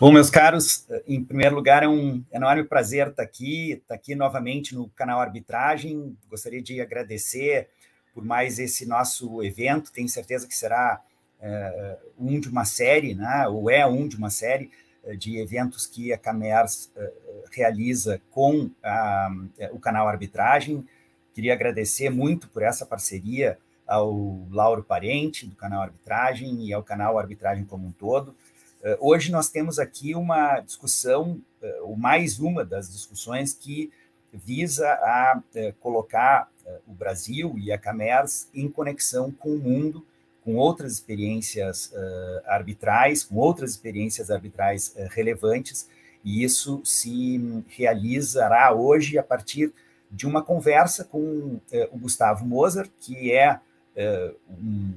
Bom, meus caros, em primeiro lugar, é um enorme prazer estar aqui, estar aqui novamente no canal Arbitragem. Gostaria de agradecer por mais esse nosso evento. Tenho certeza que será é, um de uma série, né? ou é um de uma série eh, de eventos que a Camers é, eh, realiza com a, o canal Arbitragem. Queria agradecer muito por essa parceria ao Lauro Parente, do canal Arbitragem, e ao canal Arbitragem como um todo. Eh, hoje nós temos aqui uma discussão, eh, ou mais uma das discussões que visa a eh, colocar o Brasil e a Camers em conexão com o mundo, com outras experiências arbitrais, com outras experiências arbitrais relevantes, e isso se realizará hoje a partir de uma conversa com o Gustavo Moser, que é um,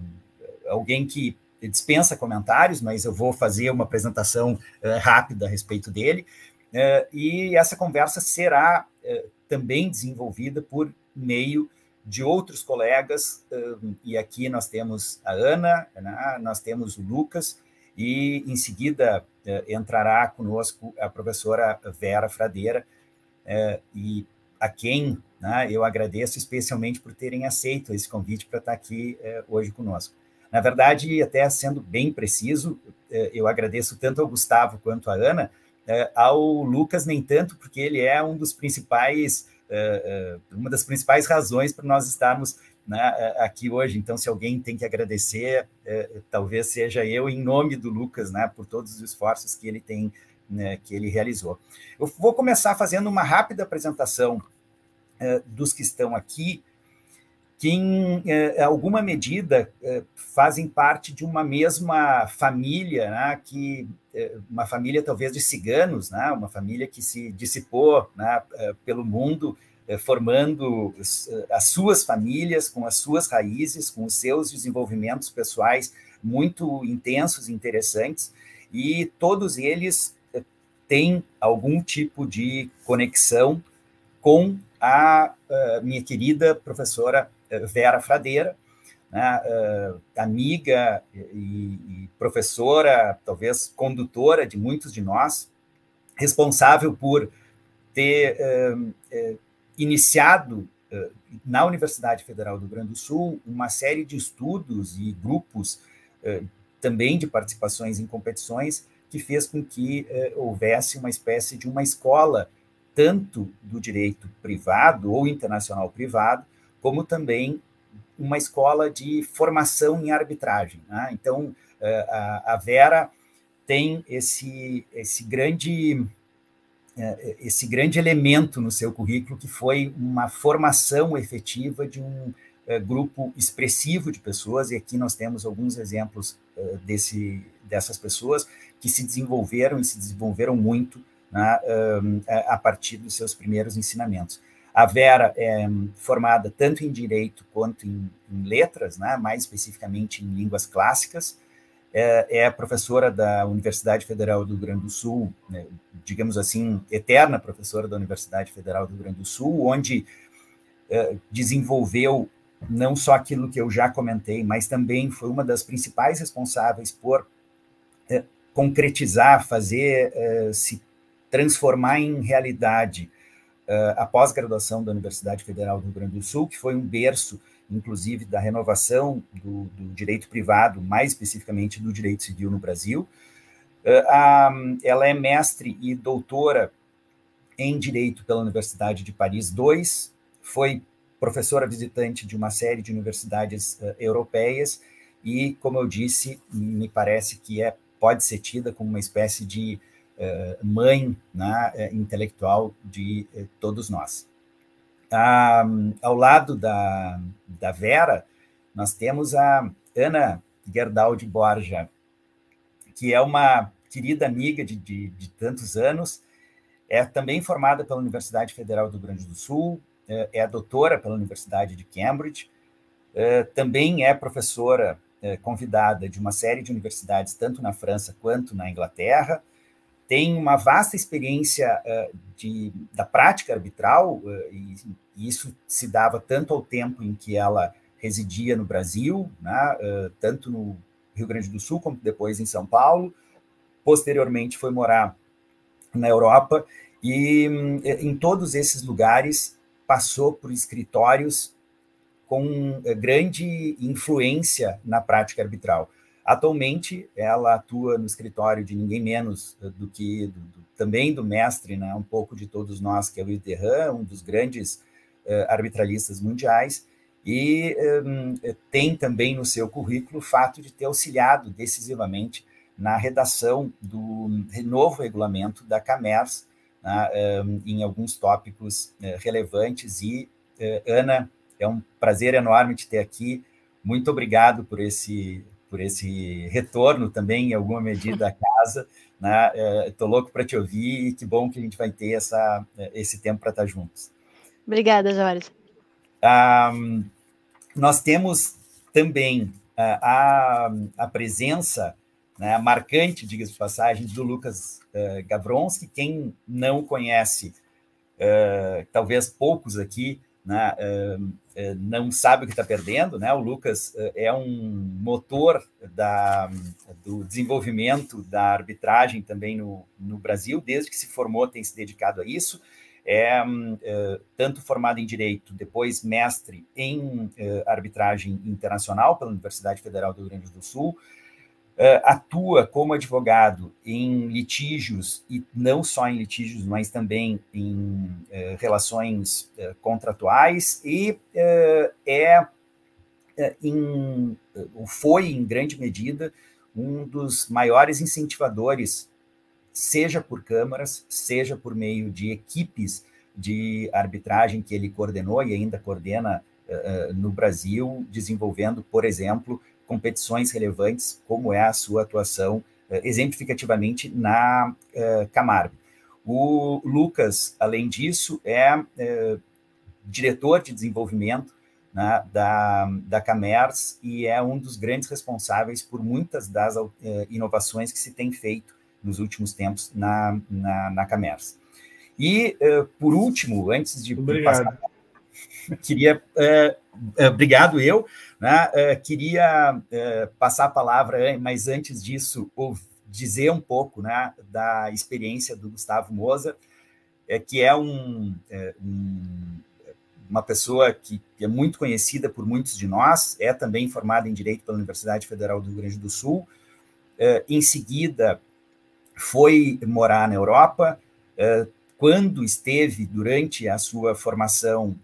alguém que dispensa comentários, mas eu vou fazer uma apresentação uh, rápida a respeito dele. Uh, e essa conversa será uh, também desenvolvida por meio de outros colegas, e aqui nós temos a Ana, né, nós temos o Lucas, e em seguida entrará conosco a professora Vera Fradeira, e a quem né, eu agradeço especialmente por terem aceito esse convite para estar aqui hoje conosco. Na verdade, até sendo bem preciso, é, eu agradeço tanto ao Gustavo quanto à Ana, é, ao Lucas nem tanto, porque ele é um dos principais, é, uma das principais razões para nós estarmos né, aqui hoje. Então, se alguém tem que agradecer, talvez seja eu em nome do Lucas, né, por todos os esforços que ele tem, né, que ele realizou. Eu vou começar fazendo uma rápida apresentação dos que estão aqui que em é, alguma medida é, fazem parte de uma mesma família, né, que é, uma família talvez de ciganos, né, uma família que se dissipou né, pelo mundo, formando as suas famílias com as suas raízes, com os seus desenvolvimentos pessoais muito intensos e interessantes, e todos eles têm algum tipo de conexão com a minha querida professora Vera Fradeira, né, eh, amiga e, e professora, talvez condutora de muitos de nós, responsável por ter eh, eh, iniciado na Universidade Federal do Rio Grande do Sul uma série de estudos e grupos também de participações em competições que fez com que houvesse uma espécie de uma escola tanto do direito privado ou internacional privado como também uma escola de formação em arbitragem. Né? Então, eh, a, Vera tem esse, esse grande eh, esse grande elemento no seu currículo que foi uma formação efetiva de um eh, grupo expressivo de pessoas e aqui nós temos alguns exemplos desse, dessas pessoas que se desenvolveram e se desenvolveram muito né, a partir dos seus primeiros ensinamentos. A Vera é formada tanto em direito quanto em, em letras, né? mais especificamente em línguas clássicas. É, é, professora da Universidade Federal do Rio Grande do Sul, né? digamos assim, eterna professora da Universidade Federal do Rio Grande do Sul, onde é, desenvolveu não só aquilo que eu já comentei, mas também foi uma das principais responsáveis por é, concretizar, fazer é, se transformar em realidade a pós-graduação da Universidade Federal do Rio Grande do Sul, que foi um berço, inclusive, da renovação do, do direito privado, mais especificamente do direito civil no Brasil. ela é mestre e doutora em Direito pela Universidade de Paris II, foi professora visitante de uma série de universidades europeias e, como eu disse, me parece que é, pode ser tida como uma espécie de eh, mãe né, eh, intelectual de eh, todos nós. Ah, ao lado da, da Vera, nós temos a Ana de Borja, que é uma querida amiga de, de, de, tantos anos, é também formada pela Universidade Federal do Rio Grande do Sul, é, doutora pela Universidade de Cambridge, também é professora convidada de uma série de universidades, tanto na França quanto na Inglaterra, tem uma vasta experiência uh, de, da prática arbitral, uh, e, e, isso se dava tanto ao tempo em que ela residia no Brasil, né, uh, tanto no Rio Grande do Sul, como depois em São Paulo. Posteriormente, foi morar na Europa, e um, em todos esses lugares passou por escritórios com eh, grande influência na prática arbitral. Atualmente, ela atua no escritório de ninguém menos eh, do que do, do, também do mestre, né, um pouco de todos nós, que é o Luiz um dos grandes uh, arbitralistas mundiais, e eh, um, tem também no seu currículo o fato de ter auxiliado decisivamente na redação do hum, novo regulamento da CAMERS, né, um, em alguns tópicos uh, relevantes. E, uh, Ana, é um prazer enorme te ter aqui. Muito obrigado por esse por esse retorno também, em alguma medida, à casa. Né? Estou é, louco para te ouvir e que bom que a gente vai ter essa, é, esse tempo para estar tá juntos. Obrigada, Jorge. Um, nós temos também é, a, a presença né, marcante, diga-se de passagem, do Lucas uh, Gavronsky. Quem não conhece, uh, talvez poucos aqui, né, eh, eh, não sabe o que está perdendo. Né? O Lucas eh, é um motor da, do desenvolvimento da arbitragem também no, no Brasil, desde que se formou, tem se dedicado a isso. É, tanto formado em direito, depois mestre em arbitragem internacional pela Universidade Federal do Rio Grande do Sul, eh, atua como advogado em litígios, e não só em litígios, mas também em eh, relações eh, contratuais, e é, em, foi, em grande medida, um dos maiores incentivadores, seja por câmaras, seja por meio de equipes de arbitragem que ele coordenou e ainda coordena no Brasil, desenvolvendo, por exemplo, competições relevantes, como é a sua atuação eh, exemplificativamente na eh, Camargo. O Lucas, além disso, é, eh, diretor de desenvolvimento né, da, da Camers e é um dos grandes responsáveis por muitas das inovações que se tem feito nos últimos tempos na, na, na Camers. E, por último, antes de obrigado. passar, queria. obrigado eu né? Uh, queria uh, passar a palavra, mas antes disso, dizer um pouco né, da experiência do Gustavo Moza, é, que é um, é um, uma pessoa que, é muito conhecida por muitos de nós, é também formada em Direito pela Universidade Federal do Rio Grande do Sul, uh, em seguida foi morar na Europa, quando esteve durante a sua formação,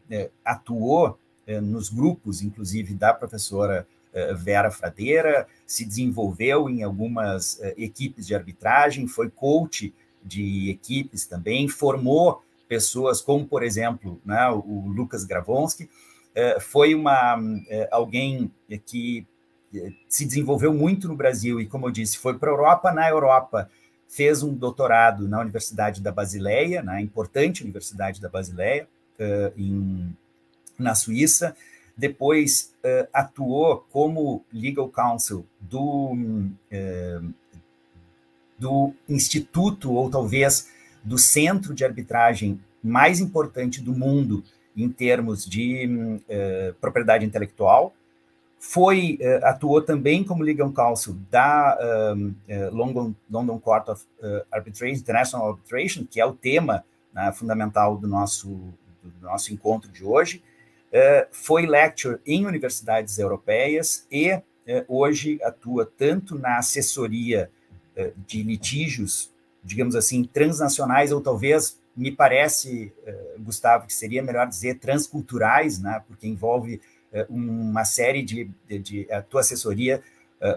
atuou eh, nos grupos, inclusive da professora eh, Vera Fradeira, se desenvolveu em algumas eh, equipes de arbitragem, foi coach de equipes também, formou pessoas como, por exemplo, né, o Lucas Gravonski, foi uma alguém que se desenvolveu muito no Brasil e, como eu disse, foi para a Europa. Na Europa, fez um doutorado na Universidade da Basileia, na né, importante Universidade da Basileia, em na Suíça, depois uh, atuou como legal counsel do, uh, do instituto, ou talvez do centro de arbitragem mais importante do mundo em termos de uh, propriedade intelectual. Foi, atuou também como legal counsel da London, London Court of Arbitration, International Arbitration, que é o tema né, fundamental do nosso, do nosso encontro de hoje é, foi lecturer em universidades europeias e é, hoje atua tanto na assessoria é, de litígios, digamos assim, transnacionais, ou talvez, me parece, Gustavo, que seria melhor dizer transculturais, né? porque envolve uma série de, de, de a tua assessoria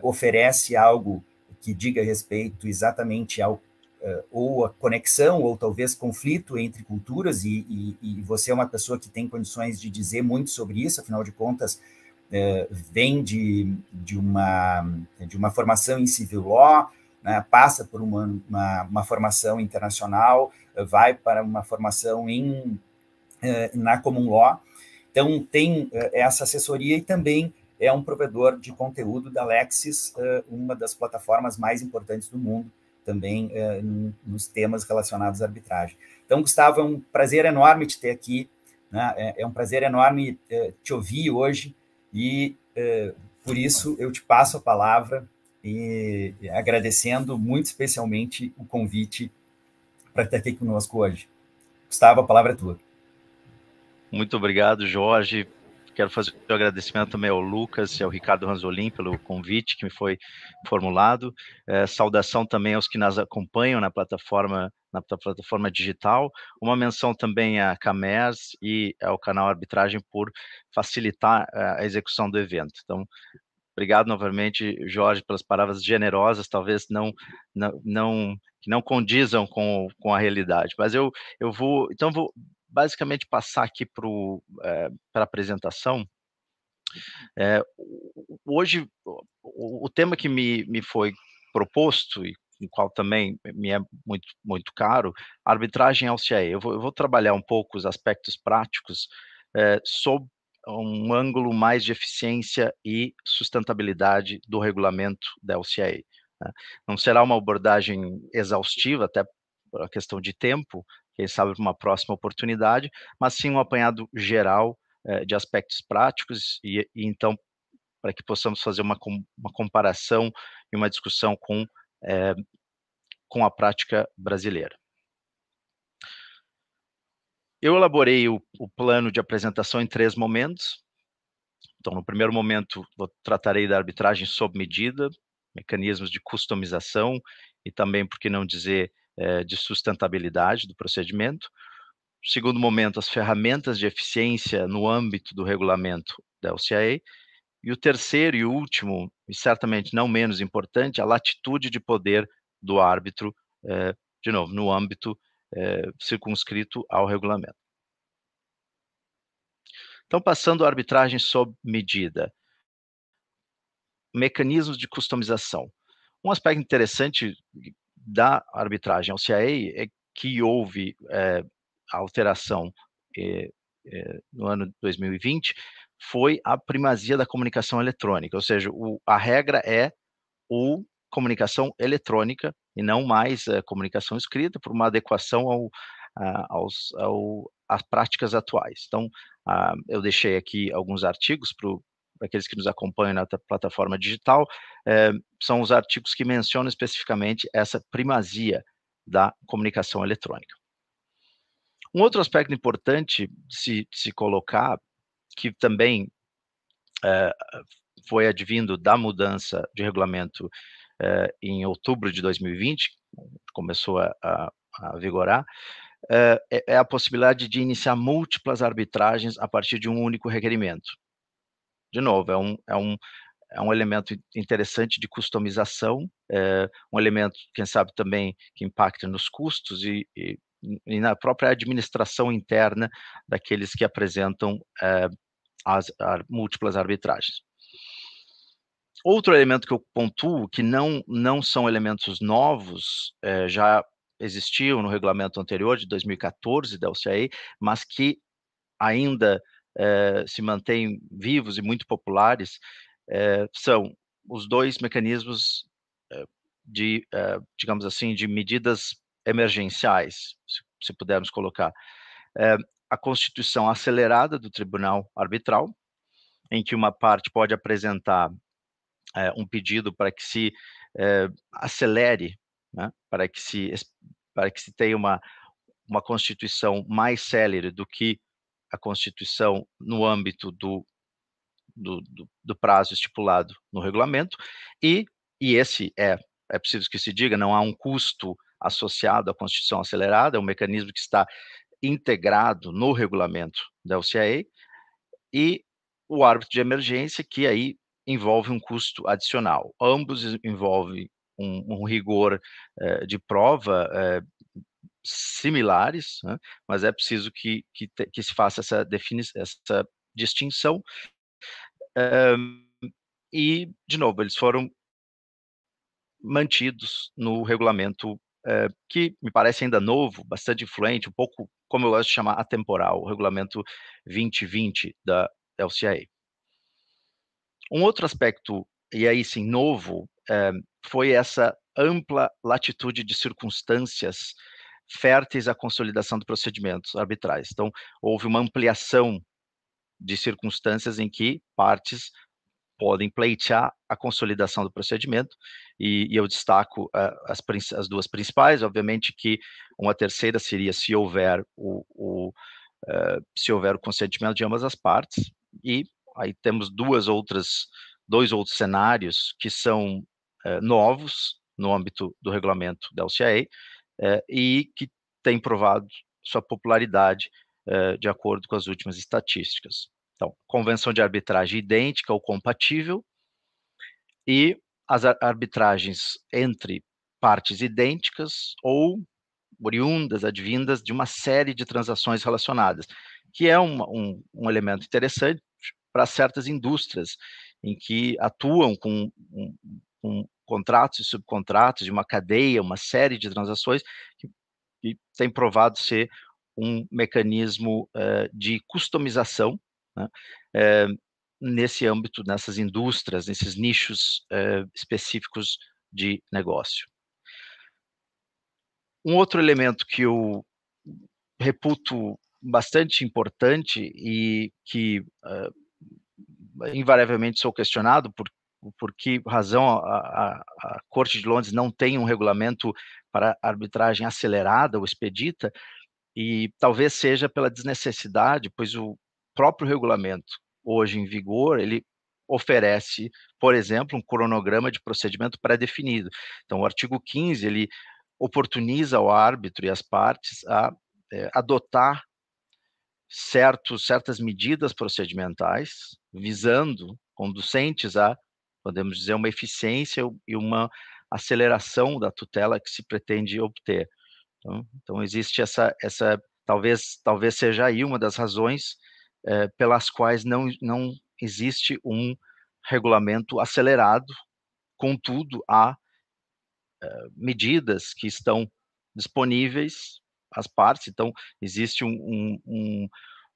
oferece algo que diga respeito exatamente ao eh, ou a conexão, ou talvez conflito entre culturas, e, e, e, você é uma pessoa que tem condições de dizer muito sobre isso, afinal de contas, eh, vem de, de, uma, de uma formação em civil law, né, passa por uma, uma, uma, formação internacional, eh, vai para uma formação em, na common law, então tem essa assessoria e também é um provedor de conteúdo da Lexis, uma das plataformas mais importantes do mundo, também eh, nos temas relacionados à arbitragem. Então, Gustavo, é um prazer enorme te ter aqui, né? é, é, um prazer enorme eh, te ouvir hoje e eh, por isso eu te passo a palavra e agradecendo muito especialmente o convite para estar aqui conosco hoje. Gustavo, a palavra é tua. Muito obrigado, Jorge, Quero fazer o um agradecimento também ao Lucas e ao Ricardo Ranzolin pelo convite que me foi formulado. É, saudação também aos que nos acompanham na plataforma na plataforma digital. Uma menção também à Camers e ao canal Arbitragem por facilitar é, a execução do evento. Então, obrigado novamente, Jorge, pelas palavras generosas, talvez não, não, não que não condizam com, com a realidade. Mas eu, eu vou, então vou basicamente passar aqui para é, a apresentação. É, hoje, o, o, tema que me, me foi proposto e o qual também me é muito, muito caro, arbitragem ao Eu vou, eu vou trabalhar um pouco os aspectos práticos é, sob um ângulo mais de eficiência e sustentabilidade do regulamento da LCA. Né. Não será uma abordagem exaustiva, até por questão de tempo, quem sabe para uma próxima oportunidade, mas sim um apanhado geral eh, de aspectos práticos e, e então para que possamos fazer uma, uma comparação e uma discussão com, eh, com a prática brasileira. Eu elaborei o, o plano de apresentação em três momentos. Então, no primeiro momento, eu tratarei da arbitragem sob medida, mecanismos de customização e também, por que não dizer, é, de sustentabilidade do procedimento. Segundo momento, as ferramentas de eficiência no âmbito do regulamento da LCAE. E o terceiro e último, e certamente não menos importante, a latitude de poder do árbitro, eh, de novo, no âmbito eh, circunscrito ao regulamento. Então, passando à arbitragem sob medida. Mecanismos de customização. Um aspecto interessante da arbitragem ao CAE é que houve é, a alteração é, é, no ano 2020 foi a primazia da comunicação eletrônica, ou seja, o, a regra é ou comunicação eletrônica e não mais a comunicação escrita por uma adequação ao, a, aos, ao, às práticas atuais. Então, a, ah, eu deixei aqui alguns artigos para para aqueles que nos acompanham na plataforma digital, é, são os artigos que mencionam especificamente essa primazia da comunicação eletrônica. Um outro aspecto importante de se, de se colocar, que também é, foi advindo da mudança de regulamento é, em outubro de 2020, começou a, a, a vigorar, é, é a possibilidade de iniciar múltiplas arbitragens a partir de um único requerimento de novo, é um, é um, é um elemento interessante de customização, é um elemento, quem sabe, também que impacta nos custos e, e, e na própria administração interna daqueles que apresentam é, as, as múltiplas arbitragens. Outro elemento que eu pontuo, que não, não são elementos novos, é, já existiam no regulamento anterior de 2014 da OCAE, mas que ainda é, se mantêm vivos e muito populares é, são os dois mecanismos eh, de, digamos assim, de medidas emergenciais, se, se pudermos colocar. a constituição acelerada do tribunal arbitral, em que uma parte pode apresentar um pedido para que se acelere, né, para que se para que se tenha uma, uma constituição mais célere do que a Constituição no âmbito do, do, do, do prazo estipulado no regulamento, e, e esse é, é preciso que se diga, não há um custo associado à Constituição acelerada, é um mecanismo que está integrado no regulamento da UCAE, e o árbitro de emergência, que aí envolve um custo adicional. Ambos envolvem um, um rigor eh, de prova eh, similares, né? mas é preciso que, que, que se faça essa, essa distinção. Um, eh, e, de novo, eles foram mantidos no regulamento eh, que me parece ainda novo, bastante influente, um pouco, como eu gosto de chamar, atemporal, o regulamento 2020 da LCAE. Um outro aspecto, e aí sim, novo, eh, foi essa ampla latitude de circunstâncias férteis à consolidação de procedimentos arbitrais. Então, houve uma ampliação de circunstâncias em que partes podem pleitear a consolidação do procedimento, e, e eu destaco uh, as, as, duas principais, obviamente que uma terceira seria se houver o, o uh, se houver o consentimento de ambas as partes, e aí temos duas outras, dois outros cenários que são uh, novos no âmbito do regulamento da LCA, eh, e que tem provado sua popularidade eh, de acordo com as últimas estatísticas. Então, convenção de arbitragem idêntica ou compatível e as arbitragens entre partes idênticas ou oriundas, advindas de uma série de transações relacionadas, que é um, um, um elemento interessante para certas indústrias em que atuam com um, contratos e subcontratos, de uma cadeia, uma série de transações que, que tem provado ser um mecanismo uh, de customização né, uh, nesse âmbito, nessas indústrias, nesses nichos uh, específicos de negócio. Um outro elemento que eu reputo bastante importante e que invariavelmente sou questionado por por que razão a, a, a, Corte de Londres não tem um regulamento para arbitragem acelerada ou expedita, e talvez seja pela desnecessidade, pois o próprio regulamento, hoje em vigor, ele oferece, por exemplo, um cronograma de procedimento pré-definido. Então, o artigo 15, ele oportuniza o árbitro e as partes a é, adotar certos, certas medidas procedimentais, visando conducentes a podemos dizer, uma eficiência e uma aceleração da tutela que se pretende obter. Então, então existe essa, essa talvez, talvez seja aí uma das razões eh, pelas quais não, não existe um regulamento acelerado, contudo, há eh, medidas que estão disponíveis às partes, então existe um, um, um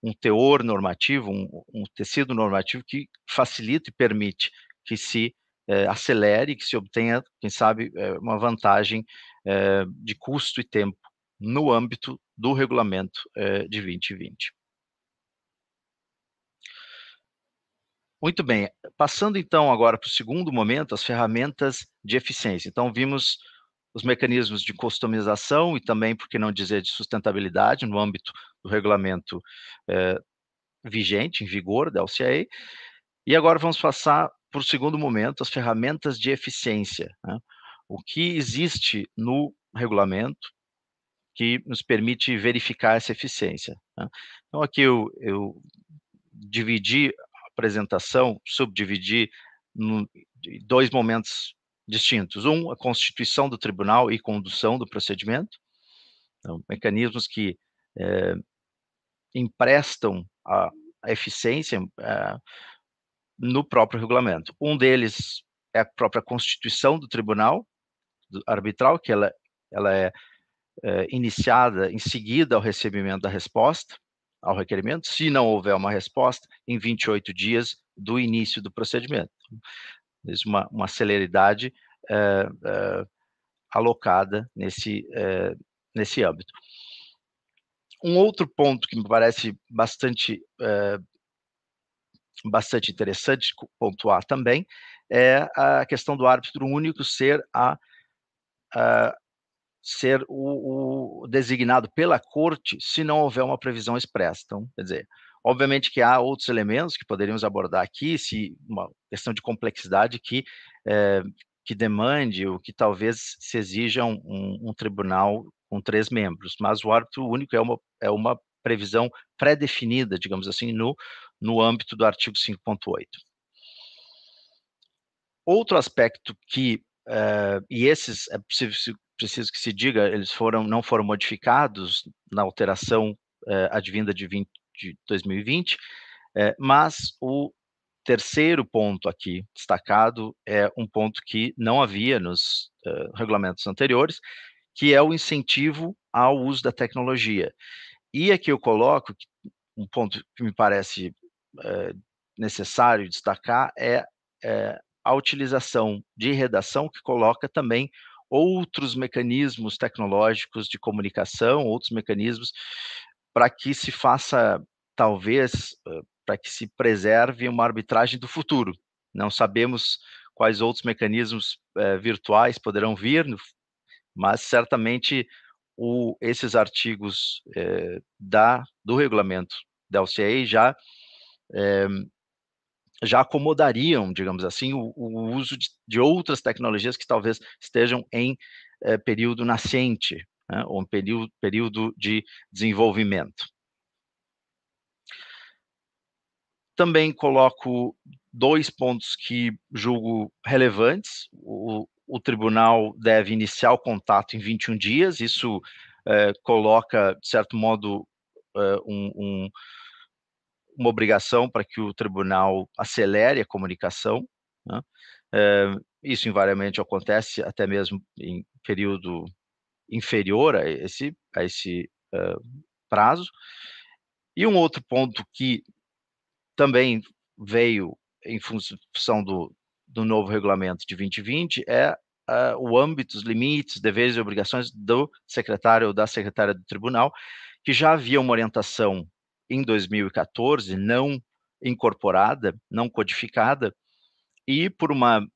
um teor normativo, um, um, tecido normativo que facilita e permite que se eh, acelere, que se obtenha, quem sabe, eh, uma vantagem eh, de custo e tempo no âmbito do regulamento de 2020. Muito bem, passando então agora para o segundo momento, as ferramentas de eficiência. Então, vimos os mecanismos de customização e também, por que não dizer, de sustentabilidade no âmbito do regulamento vigente, em vigor da LCA. E agora vamos passar para o segundo momento, as ferramentas de eficiência. Né? O que existe no regulamento que nos permite verificar essa eficiência. Né? Então, aqui eu, eu dividi a apresentação, subdividi em dois momentos distintos. Um, a constituição do tribunal e condução do procedimento. Então, mecanismos que é, emprestam a eficiência, a, eh, no próprio regulamento. Um deles é a própria constituição do tribunal do arbitral, que ela, ela é, é iniciada em seguida ao recebimento da resposta ao requerimento, se não houver uma resposta, em 28 dias do início do procedimento. Uma, uma celeridade é, é, alocada nesse, é, nesse âmbito. Um outro ponto que me parece bastante é, bastante interessante pontuar também é a questão do árbitro único ser a, a ser o, o, designado pela corte se não houver uma previsão expressa. Então, quer dizer, obviamente que há outros elementos que poderíamos abordar aqui, se uma questão de complexidade que é, que demande ou que talvez se exija um, um, um, tribunal com três membros, mas o árbitro único é uma, é uma previsão pré-definida, digamos assim, no no âmbito do artigo 5.8. Outro aspecto que, uh, e esses é preciso que se diga, eles foram não foram modificados na alteração uh, advinda de, 20, de 2020, uh, eh, mas o terceiro ponto aqui destacado é um ponto que não havia nos uh, regulamentos anteriores, que é o incentivo ao uso da tecnologia. E aqui eu coloco um ponto que me parece eh, necessário destacar é, é a utilização de redação que coloca também outros mecanismos tecnológicos de comunicação, outros mecanismos para que se faça, talvez, eh, para que se preserve uma arbitragem do futuro. Não sabemos quais outros mecanismos virtuais poderão vir, mas certamente o, esses artigos da, do regulamento da OCE já é, já acomodariam, digamos assim, o, o uso de, de, outras tecnologias que talvez estejam em é, período nascente, né, ou em período, período de desenvolvimento. Também coloco dois pontos que julgo relevantes. O, o tribunal deve iniciar o contato em 21 dias, isso é, coloca, de certo modo, é, um, um uma obrigação para que o tribunal acelere a comunicação. Né? É, isso invariavelmente acontece até mesmo em período inferior a esse, a esse uh, prazo. E um outro ponto que também veio em função do, do novo regulamento de 2020 é uh, o âmbito, os limites, deveres e obrigações do secretário ou da secretária do tribunal, que já havia uma orientação em 2014, não incorporada, não codificada, e por uma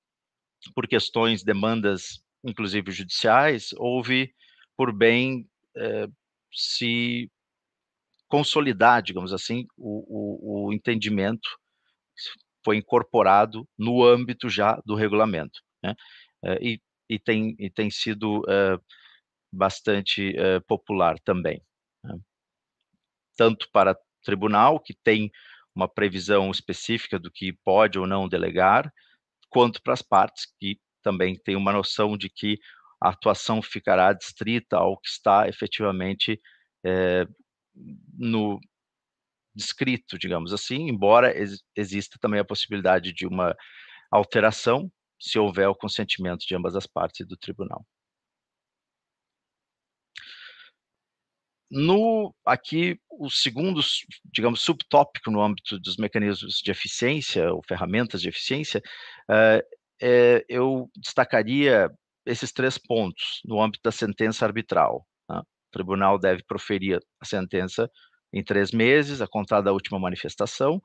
por questões, demandas, inclusive judiciais, houve por bem eh, se consolidar, digamos assim, o, o, o, entendimento foi incorporado no âmbito já do regulamento, né? Eh, e, e, tem, e tem sido eh, bastante eh, popular também tanto para tribunal, que tem uma previsão específica do que pode ou não delegar, quanto para as partes, que também tem uma noção de que a atuação ficará distrita ao que está efetivamente é, no descrito, digamos assim, embora ex exista também a possibilidade de uma alteração, se houver o consentimento de ambas as partes do tribunal. no aqui o segundo, digamos, subtópico no âmbito dos mecanismos de eficiência ou ferramentas de eficiência, uh, é, eu destacaria esses três pontos no âmbito da sentença arbitral. Né? O tribunal deve proferir a sentença em três meses, a contar da última manifestação,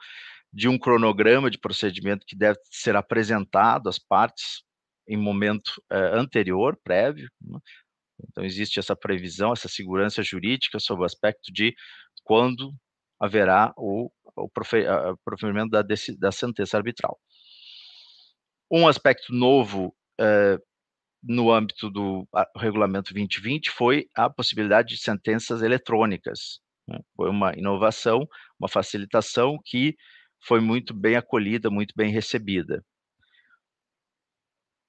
de um cronograma de procedimento que deve ser apresentado às partes em momento uh, anterior, prévio, né? Então, existe essa previsão, essa segurança jurídica sobre o aspecto de quando haverá o, o proferimento da, da, sentença arbitral. Um aspecto novo eh, no âmbito do regulamento 2020 foi a possibilidade de sentenças eletrônicas. Né. Foi uma inovação, uma facilitação que foi muito bem acolhida, muito bem recebida.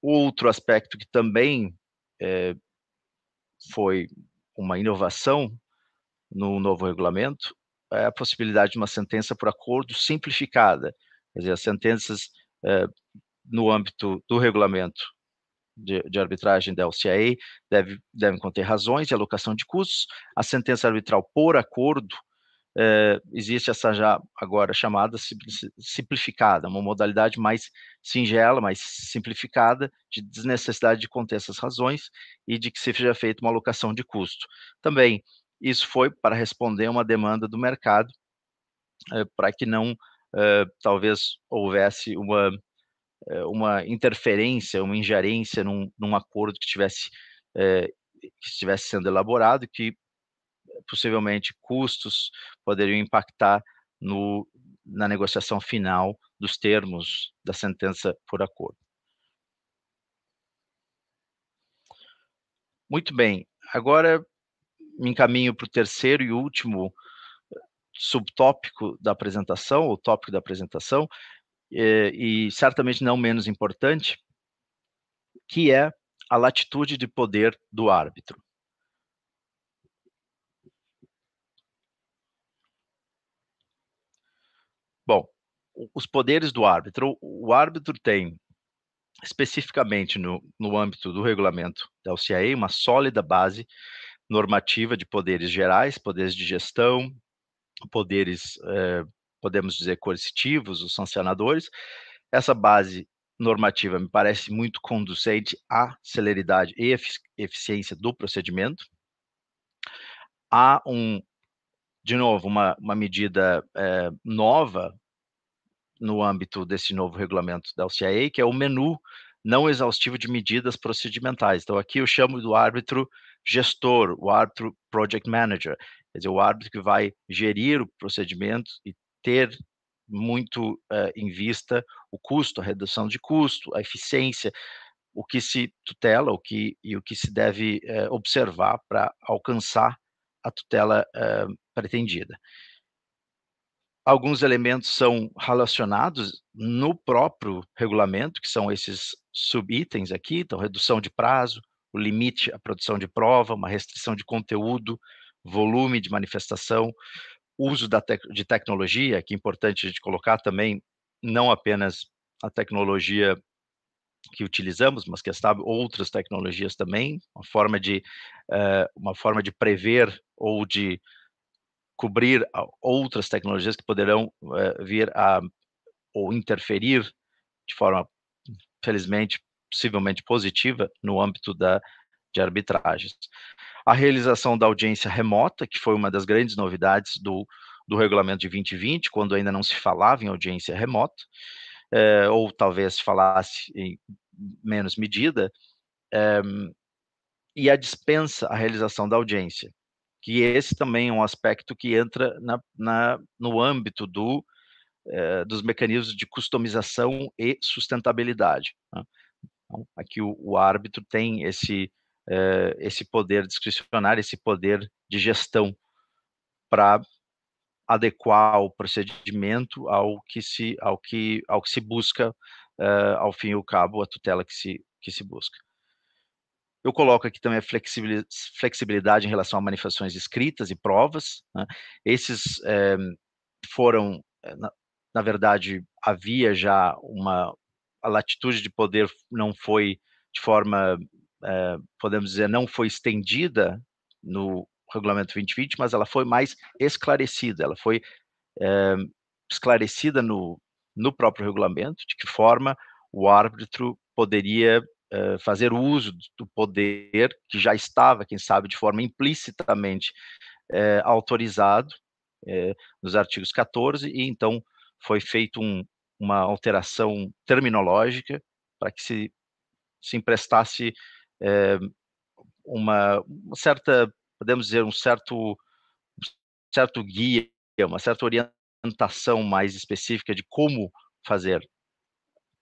Outro aspecto que também eh, foi uma inovação no novo regulamento é a possibilidade de uma sentença por acordo simplificada. Quer dizer, as sentenças é, no âmbito do regulamento de, de arbitragem da LCA deve, devem conter razões e alocação de custos. A sentença arbitral por acordo eh, existe essa já agora chamada simplificada, uma modalidade mais singela, mais simplificada, de desnecessidade de conter essas razões e de que seja feita uma alocação de custo. Também isso foi para responder uma demanda do mercado, eh, para que não eh, talvez houvesse uma, uma interferência, uma ingerência num, num acordo que tivesse que estivesse sendo elaborado, que possivelmente custos poderiam impactar no, na negociação final dos termos da sentença por acordo. Muito bem, agora me encaminho para o terceiro e último eh, subtópico da apresentação, ou tópico da apresentação, e, eh, e certamente não menos importante, que é a latitude de poder do árbitro. Bom, os poderes do árbitro. O árbitro tem, especificamente no, no âmbito do regulamento da UCAE, uma sólida base normativa de poderes gerais, poderes de gestão, poderes, eh, podemos dizer, coercitivos, os sancionadores. Essa base normativa me parece muito conducente à celeridade e efici eficiência do procedimento. Há um, de novo, uma, uma medida é, nova no âmbito desse novo regulamento da LCAA, que é o menu não exaustivo de medidas procedimentais. Então, aqui eu chamo do árbitro gestor, o árbitro project manager, quer dizer, o árbitro que vai gerir o procedimento e ter muito uh, em vista o custo, a redução de custo, a eficiência, o que se tutela, o que e o que se deve uh, observar para alcançar a tutela uh, pretendida. Alguns elementos são relacionados no próprio regulamento, que são esses subitens aqui, então redução de prazo, o limite à produção de prova, uma restrição de conteúdo, volume de manifestação, uso da tec de tecnologia, que é importante a gente colocar também, não apenas a tecnologia que utilizamos, mas que sabe outras tecnologias também, uma forma de uh, uma forma de prever ou de cobrir ah, outras tecnologias que poderão uh, vir a ou interferir de forma felizmente possivelmente positiva no âmbito da de arbitragens. A realização da audiência remota, que foi uma das grandes novidades do, do regulamento de 2020, quando ainda não se falava em audiência remota, é, ou talvez falasse em menos medida, é, e a dispensa a realização da audiência, que esse também é um aspecto que entra na, na no âmbito do, é, dos mecanismos de customização e sustentabilidade. Né? Então, aqui o, o, árbitro tem esse, esse poder discricionário, esse poder de gestão para adequar o procedimento ao que se, ao que, ao que se busca, uh, ao fim e ao cabo, a tutela que se, que se busca. Eu coloco aqui também a flexibilidade em relação a manifestações escritas e provas. Né? Esses eh, foram, eh, na, na, verdade, havia já uma. A latitude de poder não foi de forma, eh, podemos dizer, não foi estendida no, regulamento 2020, mas ela foi mais esclarecida, ela foi é, esclarecida no, no próprio regulamento, de que forma o árbitro poderia é, fazer uso do poder que já estava, quem sabe, de forma implicitamente é, autorizado nos artigos 14, e então foi feita um, uma alteração terminológica para que se, se emprestasse uma, uma certa podemos dizer, um certo, um certo guia, uma certa orientação mais específica de como fazer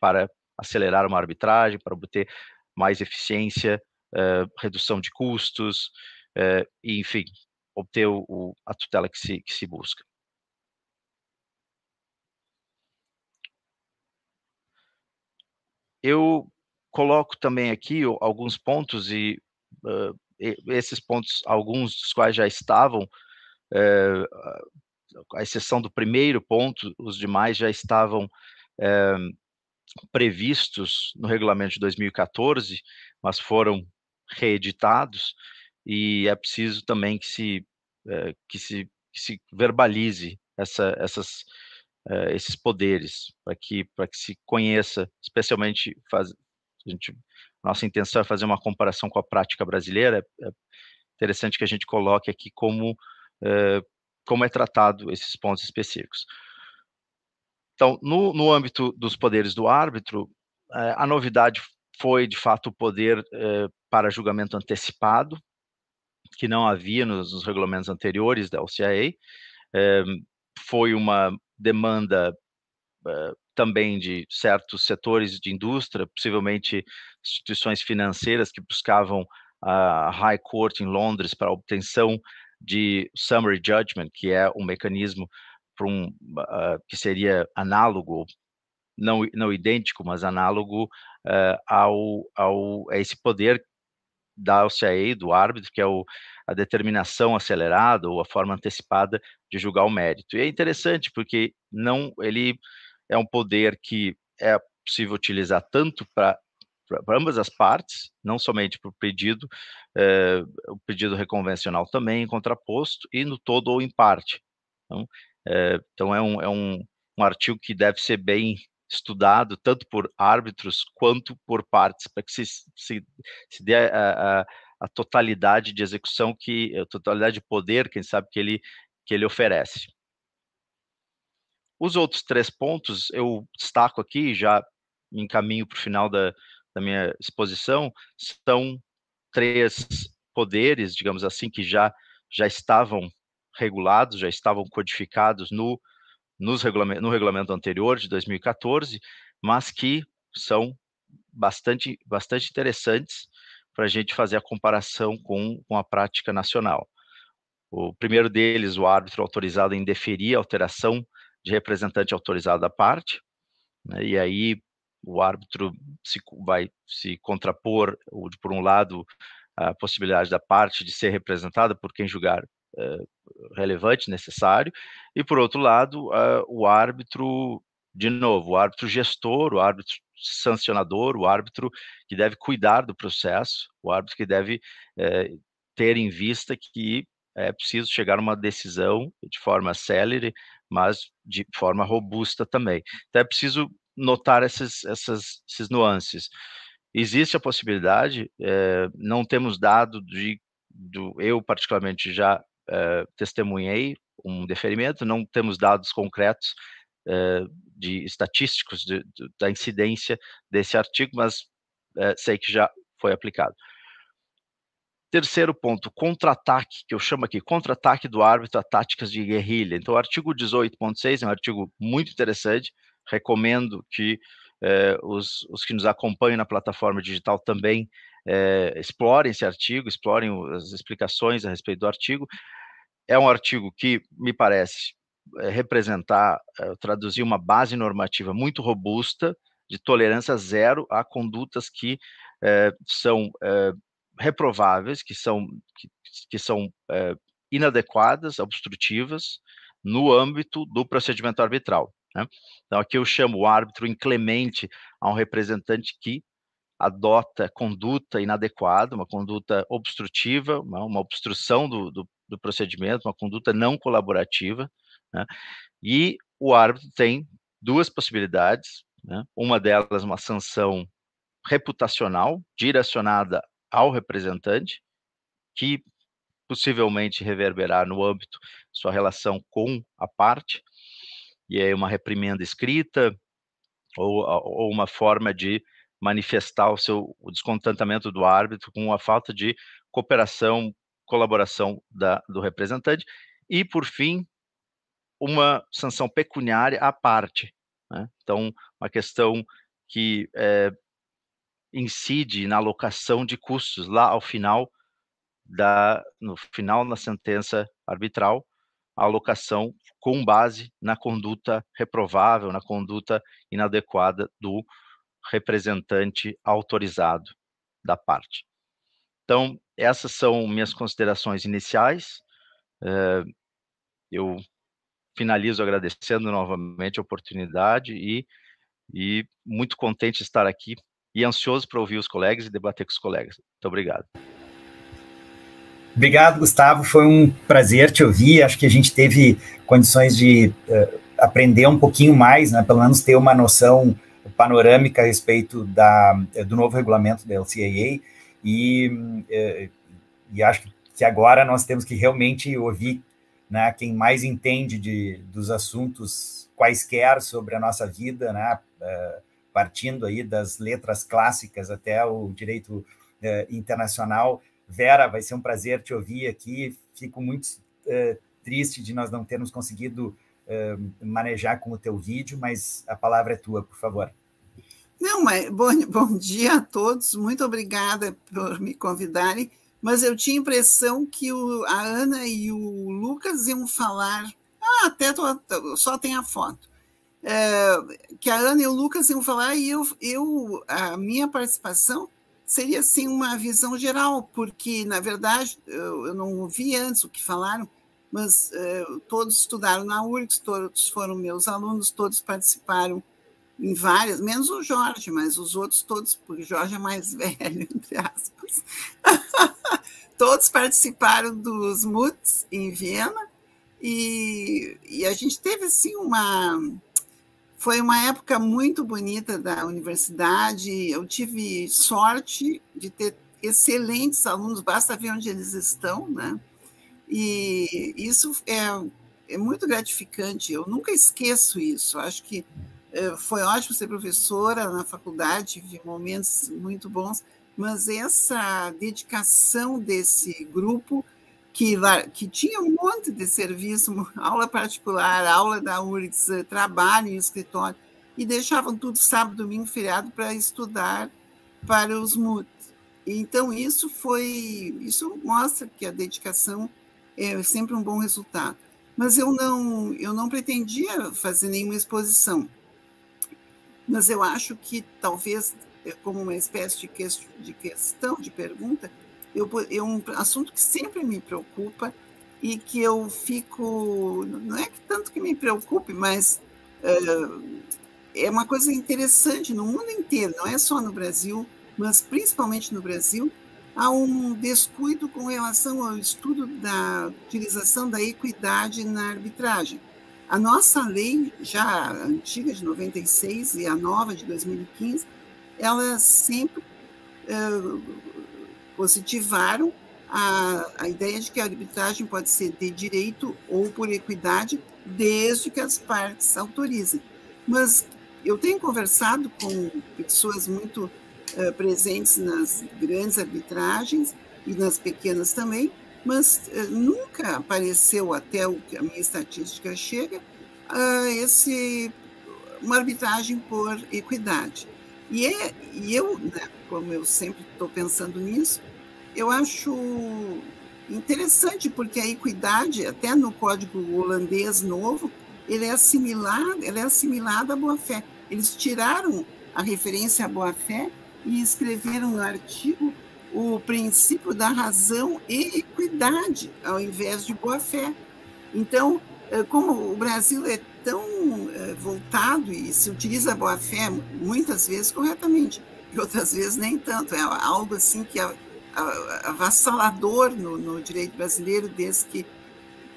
para acelerar uma arbitragem, para obter mais eficiência, uh, redução de custos, uh, eh, e, enfim, obter o, o, a tutela que se, que se busca. Eu coloco também aqui alguns pontos e uh, esses pontos, alguns dos quais já estavam, é, a exceção do primeiro ponto, os demais já estavam é, previstos no regulamento de 2014, mas foram reeditados, e é preciso também que se, é, que se, que se verbalize essa, essas, esses poderes, para que, que se conheça, especialmente faz, a gente nossa intenção é fazer uma comparação com a prática brasileira. É, é interessante que a gente coloque aqui como, é, como é tratado esses pontos específicos. Então, no, no âmbito dos poderes do árbitro, é, a novidade foi, de fato, o poder é, para julgamento antecipado, que não havia nos, nos regulamentos anteriores da OCAA. foi uma demanda também de certos setores de indústria, possivelmente instituições financeiras que buscavam a ah, High Court em Londres para obtenção de summary judgment, que é um mecanismo para um uh, que seria análogo, não, não idêntico, mas análogo uh, ao, ao a esse poder da OCAE, do árbitro, que é o, a determinação acelerada ou a forma antecipada de julgar o mérito. E é interessante porque não ele é um poder que é possível utilizar tanto para ambas as partes, não somente para o pedido, eh, o pedido reconvencional também em contraposto e no todo ou em parte. Então, é, então é, um, é um, um artigo que deve ser bem estudado tanto por árbitros quanto por partes, para que se, se, se dê a, a, a, totalidade de execução, que a totalidade de poder, quem sabe, que ele, que ele oferece. Os outros três pontos eu destaco aqui, já encaminho para o final da, da minha exposição, são três poderes, digamos assim, que já, já estavam regulados, já estavam codificados no, nos regulamento, no regulamento anterior, de 2014, mas que são bastante, bastante interessantes para a gente fazer a comparação com, com a prática nacional. O primeiro deles, o árbitro autorizado em deferir a alteração de representante autorizado da parte, né, e aí o árbitro se, vai se contrapor, ou, por um lado, a possibilidade da parte de ser representada por quem julgar eh, relevante, necessário, e por outro lado, o árbitro, de novo, o árbitro gestor, o árbitro sancionador, o árbitro que deve cuidar do processo, o árbitro que deve eh, ter em vista que é preciso chegar a uma decisão de forma célere, mas de forma robusta também. Então é preciso notar essas, essas, essas nuances. Existe a possibilidade, é, não temos dado de, do, eu particularmente já é, testemunhei um deferimento, não temos dados concretos é, de estatísticos de, de, da incidência desse artigo, mas sei que já foi aplicado. Terceiro ponto, contra-ataque, que eu chamo aqui, contra-ataque do árbitro a táticas de guerrilha. Então, o artigo 18.6 é um artigo muito interessante, recomendo que eh, os, os, que nos acompanham na plataforma digital também eh, explorem esse artigo, explorem as explicações a respeito do artigo. É um artigo que, me parece, eh, representar, eh, traduzir uma base normativa muito robusta, de tolerância zero a condutas que eh, são reprováveis, que são, que, que são é, inadequadas, obstrutivas, no âmbito do procedimento arbitral. Né? Então, aqui eu chamo o árbitro inclemente a um representante que adota conduta inadequada, uma conduta obstrutiva, uma, uma obstrução do, do, do, procedimento, uma conduta não colaborativa, né? e o árbitro tem duas possibilidades, né? uma delas uma sanção reputacional direcionada ao representante, que possivelmente reverberar no âmbito sua relação com a parte, e aí uma reprimenda escrita ou, ou uma forma de manifestar o seu o descontentamento do árbitro com a falta de cooperação, colaboração da, do representante e, por fim, uma sanção pecuniária à parte. Né? Então, uma questão que é, incide na alocação de custos lá ao final da no final na sentença arbitral a alocação com base na conduta reprovável, na conduta inadequada do representante autorizado da parte. Então, essas são minhas considerações iniciais. Eh, eu finalizo agradecendo novamente a oportunidade e, e muito contente de estar aqui e ansioso para ouvir os colegas e debater com os colegas. Muito obrigado. Obrigado, Gustavo. Foi um prazer te ouvir. Acho que a gente teve condições de uh, aprender um pouquinho mais, né? pelo menos ter uma noção panorâmica a respeito da, eh, do novo regulamento da LCAA. E, uh, e acho que agora nós temos que realmente ouvir né, quem mais entende de, dos assuntos quaisquer sobre a nossa vida, né? Uh, partindo aí das letras clássicas até o direito eh, internacional. Vera, vai ser um prazer te ouvir aqui. Fico muito eh, triste de nós não termos conseguido eh, manejar com o teu vídeo, mas a palavra é tua, por favor. Não, mas bom, bom dia a todos. Muito obrigada por me convidarem. Mas eu tinha a impressão que o, a Ana e o Lucas iam falar. Ah, até tô, só tem a foto é, que a Ana e o Lucas iam falar, e eu, eu a minha participação seria assim uma visão geral, porque na verdade eu, eu não ouvi antes o que falaram, mas é, todos estudaram na URGS, todos foram meus alunos, todos participaram em várias, menos o Jorge, mas os outros todos, porque o Jorge é mais velho, entre aspas. todos participaram dos MUTs em Viena, e, e a gente teve, assim, uma, foi uma época muito bonita da universidade. Eu tive sorte de ter excelentes alunos, basta ver onde eles estão, né? E isso é, é muito gratificante. Eu nunca esqueço isso. Acho que eh, foi ótimo ser professora na faculdade, tive momentos muito bons, mas essa dedicação desse grupo que, que tinha um monte de serviço, aula particular, aula da URGS, trabalho em escritório, e deixavam tudo sábado, domingo, feriado para estudar para os MUT. Então, isso foi, isso mostra que a dedicação é sempre um bom resultado. Mas eu não, eu não pretendia fazer nenhuma exposição. Mas eu acho que talvez é como uma espécie de, questão, de pergunta, eu, é um assunto que sempre me preocupa e que eu fico. Não é que tanto que me preocupe, mas uh, é uma coisa interessante no mundo inteiro, não é só no Brasil, mas principalmente no Brasil, há um descuido com relação ao estudo da utilização da equidade na arbitragem. A nossa lei, já antiga de 96 e a nova de 2015, ela sempre uh, positivaram a, a ideia de que a arbitragem pode ser de direito ou por equidade, desde que as partes autorizem. Mas eu tenho conversado com pessoas muito uh, presentes nas grandes arbitragens e nas pequenas também, mas uh, nunca apareceu, até o que a minha estatística chega, uh, esse, uma arbitragem por equidade. E, é, e eu, né, como eu sempre estou pensando nisso, eu acho interessante, porque a equidade, até no código holandês novo, ele é assimilado, ela é assimilada à boa-fé. Eles tiraram a referência à boa-fé e escreveram no artigo o princípio da razão e equidade, ao invés de boa-fé. Então, eh, como o Brasil é tão eh, voltado e se utiliza a boa-fé muitas vezes corretamente, e outras vezes nem tanto. É algo assim que é, é, é avassalador no, no direito brasileiro, desde que,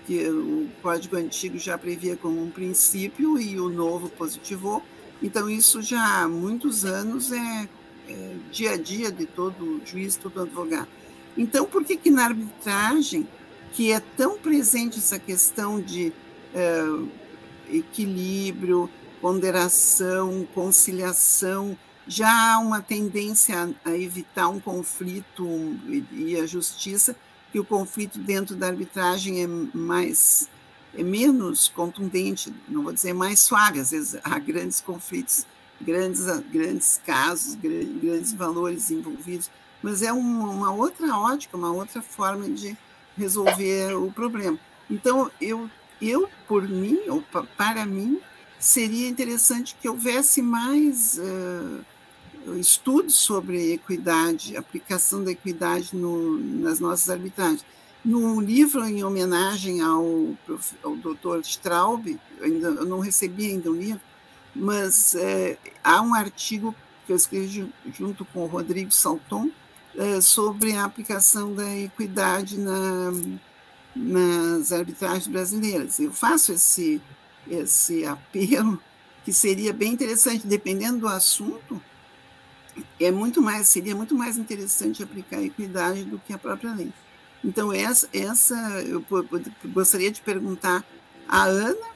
que o Código Antigo já previa como um princípio e o novo positivou. Então, isso já há muitos anos é, é dia a dia de todo juiz, todo advogado. Então, por que que na arbitragem, que é tão presente essa questão de é, equilíbrio, ponderação, conciliação, já há uma tendência a evitar um conflito e a justiça, que o conflito dentro da arbitragem é mais é menos contundente, não vou dizer mais suave, às vezes há grandes conflitos, grandes, grandes casos, grandes valores envolvidos, mas é uma, uma outra ótica, uma outra forma de resolver o problema. Então, eu, eu por mim, ou para mim, seria interessante que houvesse mais. Uh, estudos sobre equidade, aplicação da equidade no, nas nossas arbitragens. Num livro em homenagem ao, ao Dr. Straub, eu, ainda, eu não recebi ainda o livro, mas é, há um artigo que eu escrevi junto com o Rodrigo Salton é, sobre a aplicação da equidade na, nas arbitragens brasileiras. Eu faço esse, esse apelo, que seria bem interessante, dependendo do assunto, é muito mais, seria muito mais interessante aplicar a equidade do que a própria lei. Então, essa, essa eu gostaria de perguntar à Ana,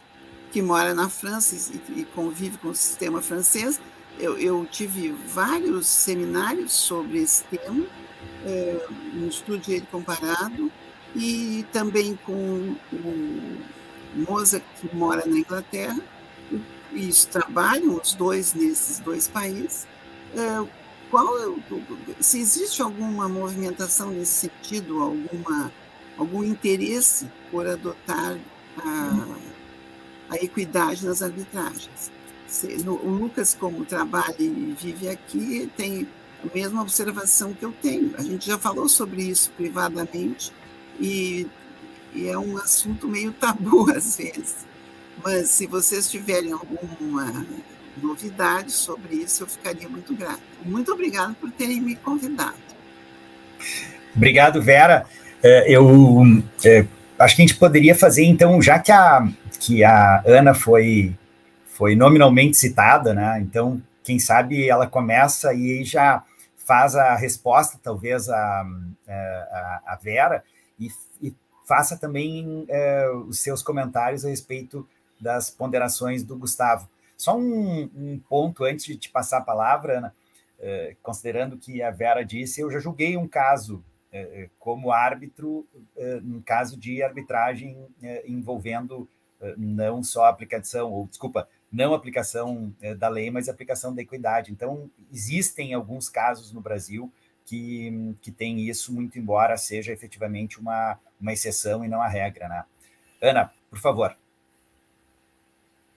que mora na França e, e convive com o sistema francês. Eu, eu, tive vários seminários sobre esse tema, é, eh, um estudo de comparado, e também com o Moza, que mora na Inglaterra, e trabalham os dois nesses dois países. É, qual, é se existe alguma movimentação nesse sentido, alguma, algum interesse por adotar a, a equidade nas arbitragens. O Lucas, como trabalha e vive aqui, tem a mesma observação que eu tenho. A gente já falou sobre isso privadamente e, e é um assunto meio tabu às vezes. Mas se vocês tiverem alguma novidades sobre isso, eu ficaria muito grato Muito obrigada por terem me convidado. Obrigado, Vera. É, eu é, acho que a gente poderia fazer, então, já que a, que a Ana foi, foi nominalmente citada, né? Então, quem sabe ela começa e já faz a resposta, talvez, a, é, a, a Vera, e, e, faça também os seus comentários a respeito das ponderações do Gustavo. Só um, um ponto antes de te passar a palavra, Ana, eh, considerando que a Vera disse, eu já julguei um caso eh, como árbitro, eh, um caso de arbitragem envolvendo não só aplicação, ou desculpa, não aplicação da lei, mas aplicação da equidade. Então, existem alguns casos no Brasil que, que tem isso, muito embora seja efetivamente uma, uma exceção e não a regra. Né? Ana, por favor.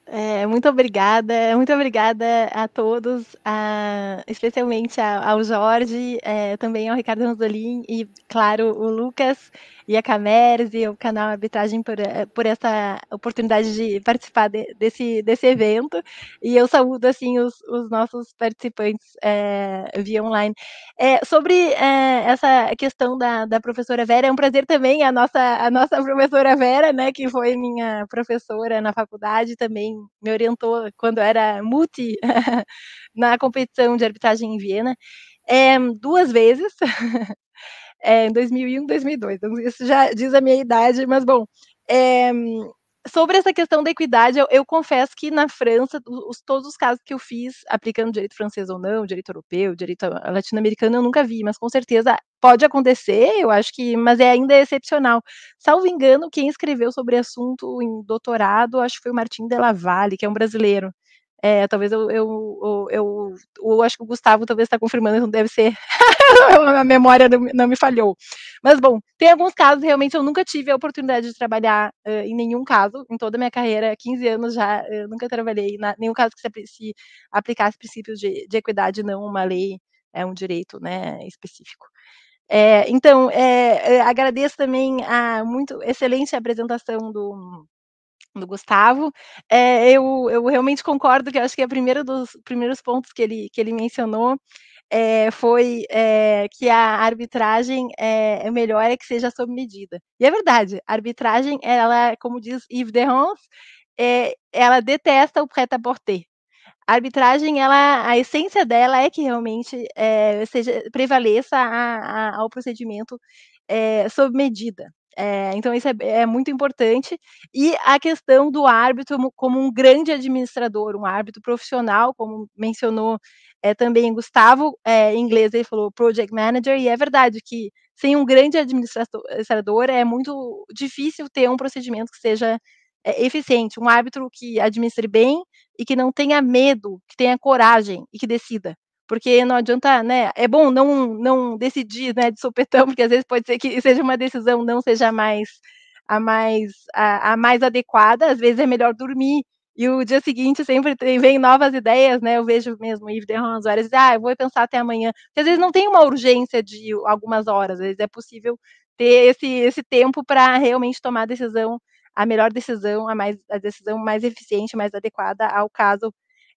É, muito obrigada, muito obrigada a todos, a, especialmente ao Jorge, é, também ao Ricardo Ranzolin e, claro, o Lucas e a Camers e o canal Arbitragem por, eh, por essa oportunidade de participar de, desse, desse evento. E eu saúdo assim os, os nossos participantes é, via online. É, sobre é, essa questão da, da professora Vera, é um prazer também a nossa, a nossa professora Vera, né, que foi minha professora na faculdade, também me orientou quando era multi na competição de arbitragem em Viena. É, duas vezes, é, em 2001, 2002. Então, isso já diz a minha idade, mas bom. É, sobre essa questão da equidade, eu, eu confesso que na França, os, todos os casos que eu fiz, aplicando direito francês ou não, direito europeu, direito latino-americano, eu nunca vi, mas com certeza pode acontecer, eu acho que, mas é ainda excepcional. Salvo engano, quem escreveu sobre assunto em doutorado, acho que foi o Martin Della Valle, que é um brasileiro. É, talvez eu, eu, eu, eu, acho que o Gustavo talvez está confirmando, não deve ser. a memória não, não, me falhou. Mas, bom, tem alguns casos, realmente, eu nunca tive a oportunidade de trabalhar uh, em nenhum caso, em toda a minha carreira, 15 anos já, eh, eu nunca trabalhei em nenhum caso que se, se aplicasse princípios de, de equidade, não uma lei, é um direito né, específico. É, então, é, eh, agradeço também a muito excelente apresentação do do Gustavo, é, eu, eu realmente concordo que acho que é primeiro dos primeiros pontos que ele, que ele mencionou é, foi é, que a arbitragem é, é, melhor é que seja sob medida. E é verdade, a arbitragem, ela, como diz Yves Derrance, é, ela detesta o prêt-à-porter. A arbitragem, ela, a essência dela é que realmente é, seja, prevaleça a, a, ao procedimento sob medida. É, então, isso é, é, muito importante. E a questão do árbitro como um grande administrador, um árbitro profissional, como mencionou é, também Gustavo, eh, em inglês ele falou project manager, e é verdade que sem um grande administrador é muito difícil ter um procedimento que seja eh, eficiente, um árbitro que administre bem e que não tenha medo, que tenha coragem e que decida porque não adianta, né? É bom não não decidir, né, de sopetão, porque às vezes pode ser que seja uma decisão não seja mais a mais a, a mais adequada, às vezes é melhor dormir e o dia seguinte sempre tem, vem novas ideias, né? Eu vejo mesmo Yves de Rons horas, ah, eu vou pensar até amanhã. Porque às vezes não tem uma urgência de algumas horas, às vezes é possível ter esse, esse tempo para realmente tomar a decisão, a melhor decisão, a mais a decisão mais eficiente, mais adequada ao caso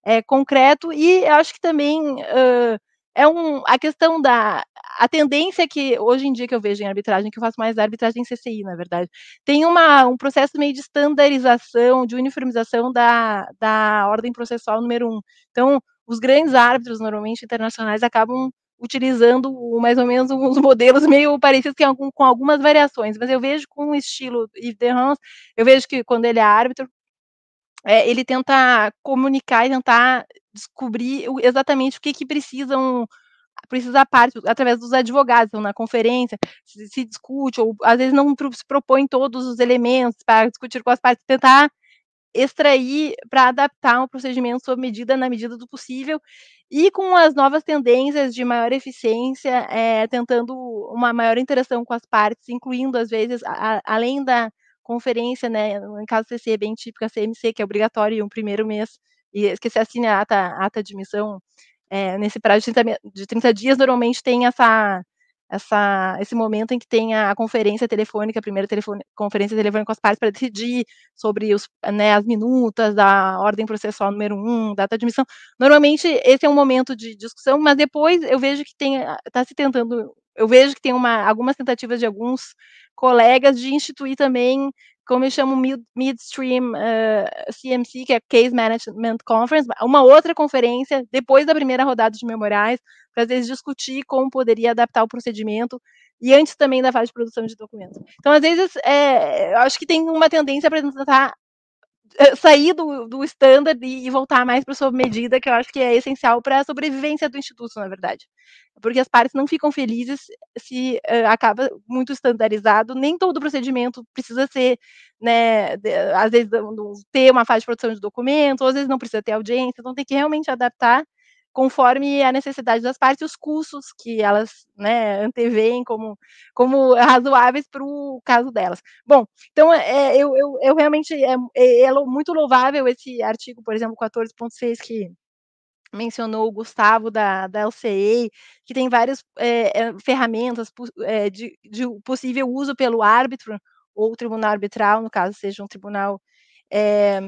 é, concreto e eu acho que também uh, é um, a questão da a tendência que hoje em dia que eu vejo em arbitragem, que eu faço mais é arbitragem CCI, na verdade, tem uma, um processo meio de estandarização, de uniformização da, da ordem processual número um. Então, os grandes árbitros, normalmente internacionais, acabam utilizando mais ou menos uns modelos meio parecidos algum, com algumas variações, mas eu vejo com o estilo Yves Derrans, eu vejo que quando ele é árbitro, é, ele tenta comunicar e tentar descobrir exatamente o que, que precisam precisa a parte através dos advogados então, na conferência se, se, discute ou às vezes não se propõe todos os elementos para discutir com as partes tentar extrair para adaptar um procedimento sob medida na medida do possível e com as novas tendências de maior eficiência é, tentando uma maior interação com as partes incluindo às vezes a, a, além da conferência, né, em caso CC é bem típica CMC, que é obrigatório um primeiro mês, e esquecer se assim, né, a ata, ata de admissão é, eh, nesse prazo de 30, de 30, dias, normalmente tem essa, essa, esse momento em que tem a, conferência telefônica, a primeira telefone, conferência telefônica com as partes para decidir sobre os, né, as minutas da ordem processual número 1, um, data de admissão. Normalmente esse é um momento de discussão, mas depois eu vejo que está se tentando eu vejo que tem uma, algumas tentativas de alguns colegas de instituir também, como eu chamo Midstream uh, eh, CMC, que é Case Management Conference, uma outra conferência depois da primeira rodada de memoriais, para às vezes discutir como poderia adaptar o procedimento e antes também da fase de produção de documentos. Então, às vezes, é, acho que tem uma tendência para tentar eh, sair do, do standard e, e voltar mais para sob medida, que eu acho que é essencial para a sobrevivência do instituto, na verdade. Porque as partes não ficam felizes se uh, acaba muito estandarizado, nem todo o procedimento precisa ser, né, de, às vezes ter uma fase de produção de documento, às vezes não precisa ter audiência, então tem que realmente adaptar conforme a necessidade das partes, os custos que elas né, antevêm como, como razoáveis para o caso delas. Bom, então é, eu, eu, eu, realmente é, é, é muito louvável esse artigo, por exemplo, 14.6 que mencionou o Gustavo da, da LCA, que tem várias é, é ferramentas é, de, de possível uso pelo árbitro ou tribunal arbitral, no caso seja um tribunal é,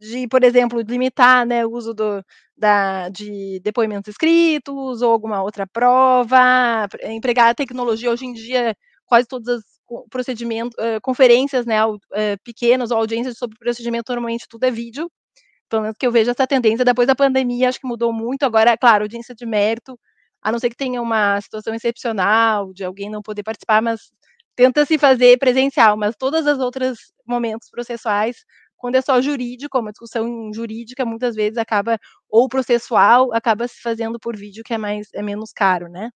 de, por exemplo, limitar né, o uso do, da, de depoimentos escritos ou alguma outra prova, empregar a tecnologia hoje em dia, quase todas as procedimentos, uh, conferências né, uh, pequenas ou audiências sobre procedimento, normalmente tudo é vídeo, pelo menos que eu vejo essa tendência, depois da pandemia acho que mudou muito, agora, é claro, audiência de mérito, a não ser que tenha uma situação excepcional de alguém não poder participar, mas tenta se fazer presencial, mas todas as outras momentos processuais quando é só jurídico, é uma discussão jurídica, muitas vezes acaba, ou processual, acaba se fazendo por vídeo, que é mais é menos caro, né?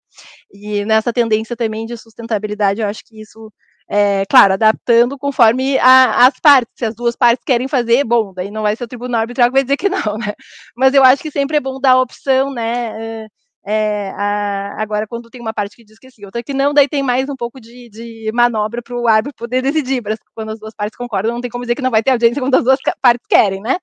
E nessa tendência também de sustentabilidade, eu acho que isso é, claro, adaptando conforme a, as partes. Se as duas partes querem fazer, bom, daí não vai ser o tribunal arbitral que vai dizer que não, né? Mas eu acho que sempre é bom dar a opção, né? É, a, agora, quando tem uma parte que diz que sim, outra que não, daí tem mais um pouco de, de manobra para o árbitro poder decidir, mas quando as duas partes concordam, não tem como dizer que não vai ter audiência quando as duas partes querem, né?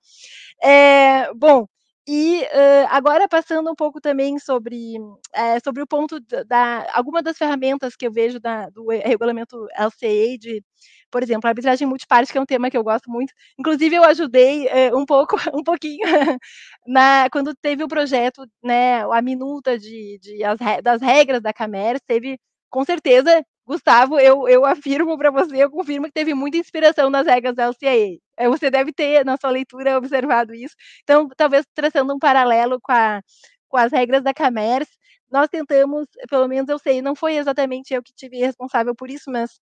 É, bom, e uh, agora passando um pouco também sobre, uh, sobre o ponto da, da alguma das ferramentas que eu vejo da, do regulamento LCA de, por exemplo, a arbitragem multiparte, que é um tema que eu gosto muito. Inclusive eu ajudei uh, um pouco, um pouquinho na quando teve o projeto, né, a minuta de, de as, das regras da Camers, teve com certeza Gustavo, eu, eu afirmo para você, eu confirmo que teve muita inspiração nas regras da LCA. É, você deve ter, na sua leitura, observado isso. Então, talvez traçando um paralelo com, a, com as regras da Camers, nós tentamos, pelo menos eu sei, não foi exatamente eu que tive responsável por isso, mas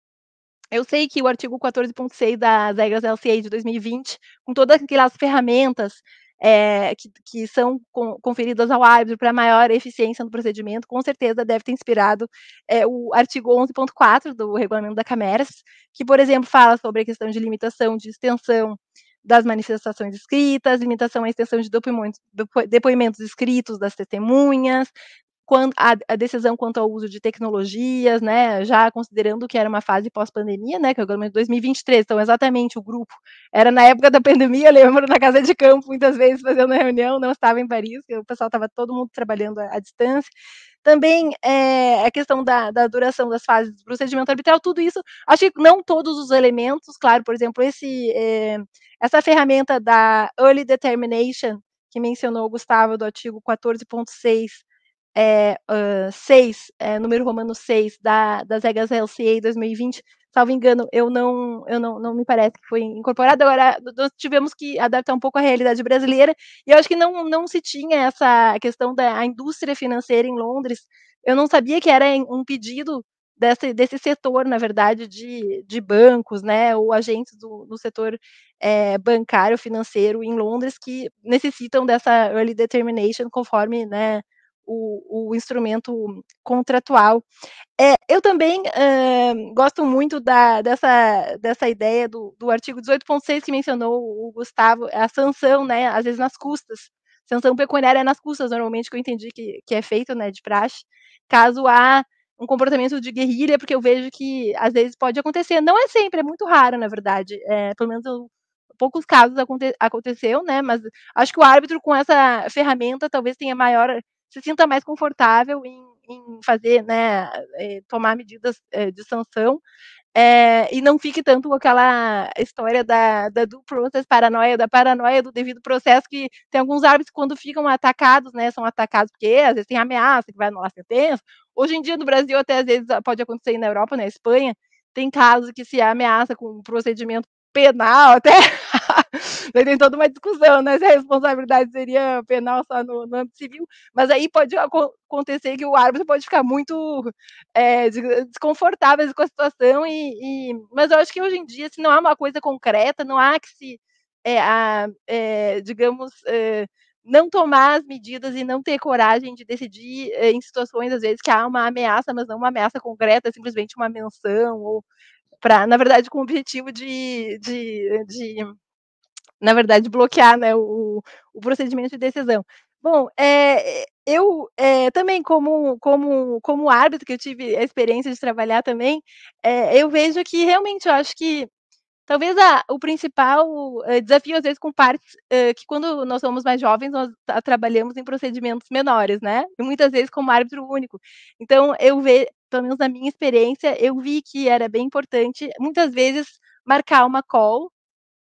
eu sei que o artigo 14.6 das regras LCA de 2020, com todas aquelas ferramentas é, que, que, são conferidas ao árbitro para maior eficiência no procedimento, com certeza deve ter inspirado é, o artigo 11.4 do regulamento da Cameras, que, por exemplo, fala sobre a questão de limitação de extensão das manifestações escritas, limitação à extensão de depoimentos, depoimentos escritos das testemunhas, a, decisão quanto ao uso de tecnologias, né, já considerando que era uma fase pós-pandemia, né, que agora é 2023, então exatamente o grupo era na época da pandemia, eu lembro na casa de campo muitas vezes fazendo reunião, não estava em Paris, o pessoal estava todo mundo trabalhando à, à distância. Também é, a questão da, da, duração das fases do procedimento arbitral, tudo isso, acho que não todos os elementos, claro, por exemplo, esse, é, essa ferramenta da Early Determination, que mencionou o Gustavo do artigo 14.6, é, uh, 6, é, número romano 6 da, das regras LCA 2020, salvo engano, eu não, eu não, não me parece que foi incorporado. Agora nós tivemos que adaptar um pouco à realidade brasileira, e eu acho que não, não se tinha essa questão da indústria financeira em Londres. Eu não sabia que era um pedido desse, desse setor, na verdade, de, de bancos, né, ou agentes do, do setor é, bancário financeiro em Londres que necessitam dessa early determination conforme, né, o, o instrumento contratual. É, eu também uh, gosto muito da, dessa, dessa ideia do, do artigo 18.6 que mencionou o Gustavo, a sanção, né, às vezes nas custas. Sanção pecuniária é nas custas, normalmente, que eu entendi que, que é feito, né, de praxe, caso há um comportamento de guerrilha, porque eu vejo que às vezes pode acontecer, não é sempre, é muito raro, na verdade, é, pelo menos poucos casos aconte, aconteceu, né, mas acho que o árbitro com essa ferramenta talvez tenha maior se sinta mais confortável em, em fazer, né, eh, tomar medidas eh, de sanção é, e não fique tanto com aquela história da, da do process paranoia, da paranoia do devido processo, que tem alguns árbitros quando ficam atacados, né, são atacados porque às vezes tem ameaça que vai anular sentença. Hoje em dia no Brasil até às vezes pode acontecer na Europa, na Espanha, tem casos que se ameaça com um procedimento penal, até daí tem toda uma discussão, né? Se a responsabilidade seria penal só no, no âmbito civil, mas aí pode acontecer que o árbitro pode ficar muito é, desconfortável com a situação, e, e, mas eu acho que hoje em dia, se não há uma coisa concreta, não há que se, é, a, é, digamos, é, não tomar as medidas e não ter coragem de decidir é, em situações, às vezes, que há uma ameaça, mas não uma ameaça concreta, é simplesmente uma menção ou para, na verdade, com o objetivo de, de, de na verdade, bloquear né, o, o procedimento de decisão. Bom, é, é, eu é, também, como, como, como árbitro, que eu tive a experiência de trabalhar também, é, eu vejo que realmente eu acho que Talvez a, o principal eh, desafio, às vezes, com partes eh, que, quando nós somos mais jovens, nós a, trabalhamos em procedimentos menores, né? E muitas vezes como árbitro único. Então, eu vejo, pelo menos na minha experiência, eu vi que era bem importante, muitas vezes, marcar uma call,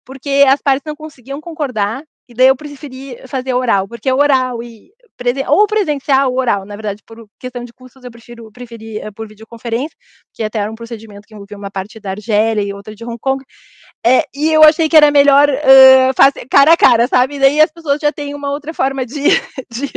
porque as partes não conseguiam concordar e daí eu preferi fazer oral, porque é oral e presen ou presencial ou oral, na verdade, por questão de custos, eu prefiro preferi eh, por videoconferência, que até era um procedimento que envolvia uma parte da Argélia e outra de Hong Kong. É, e eu achei que era melhor uh, fazer cara a cara, sabe? E daí as pessoas já têm uma outra forma de, de,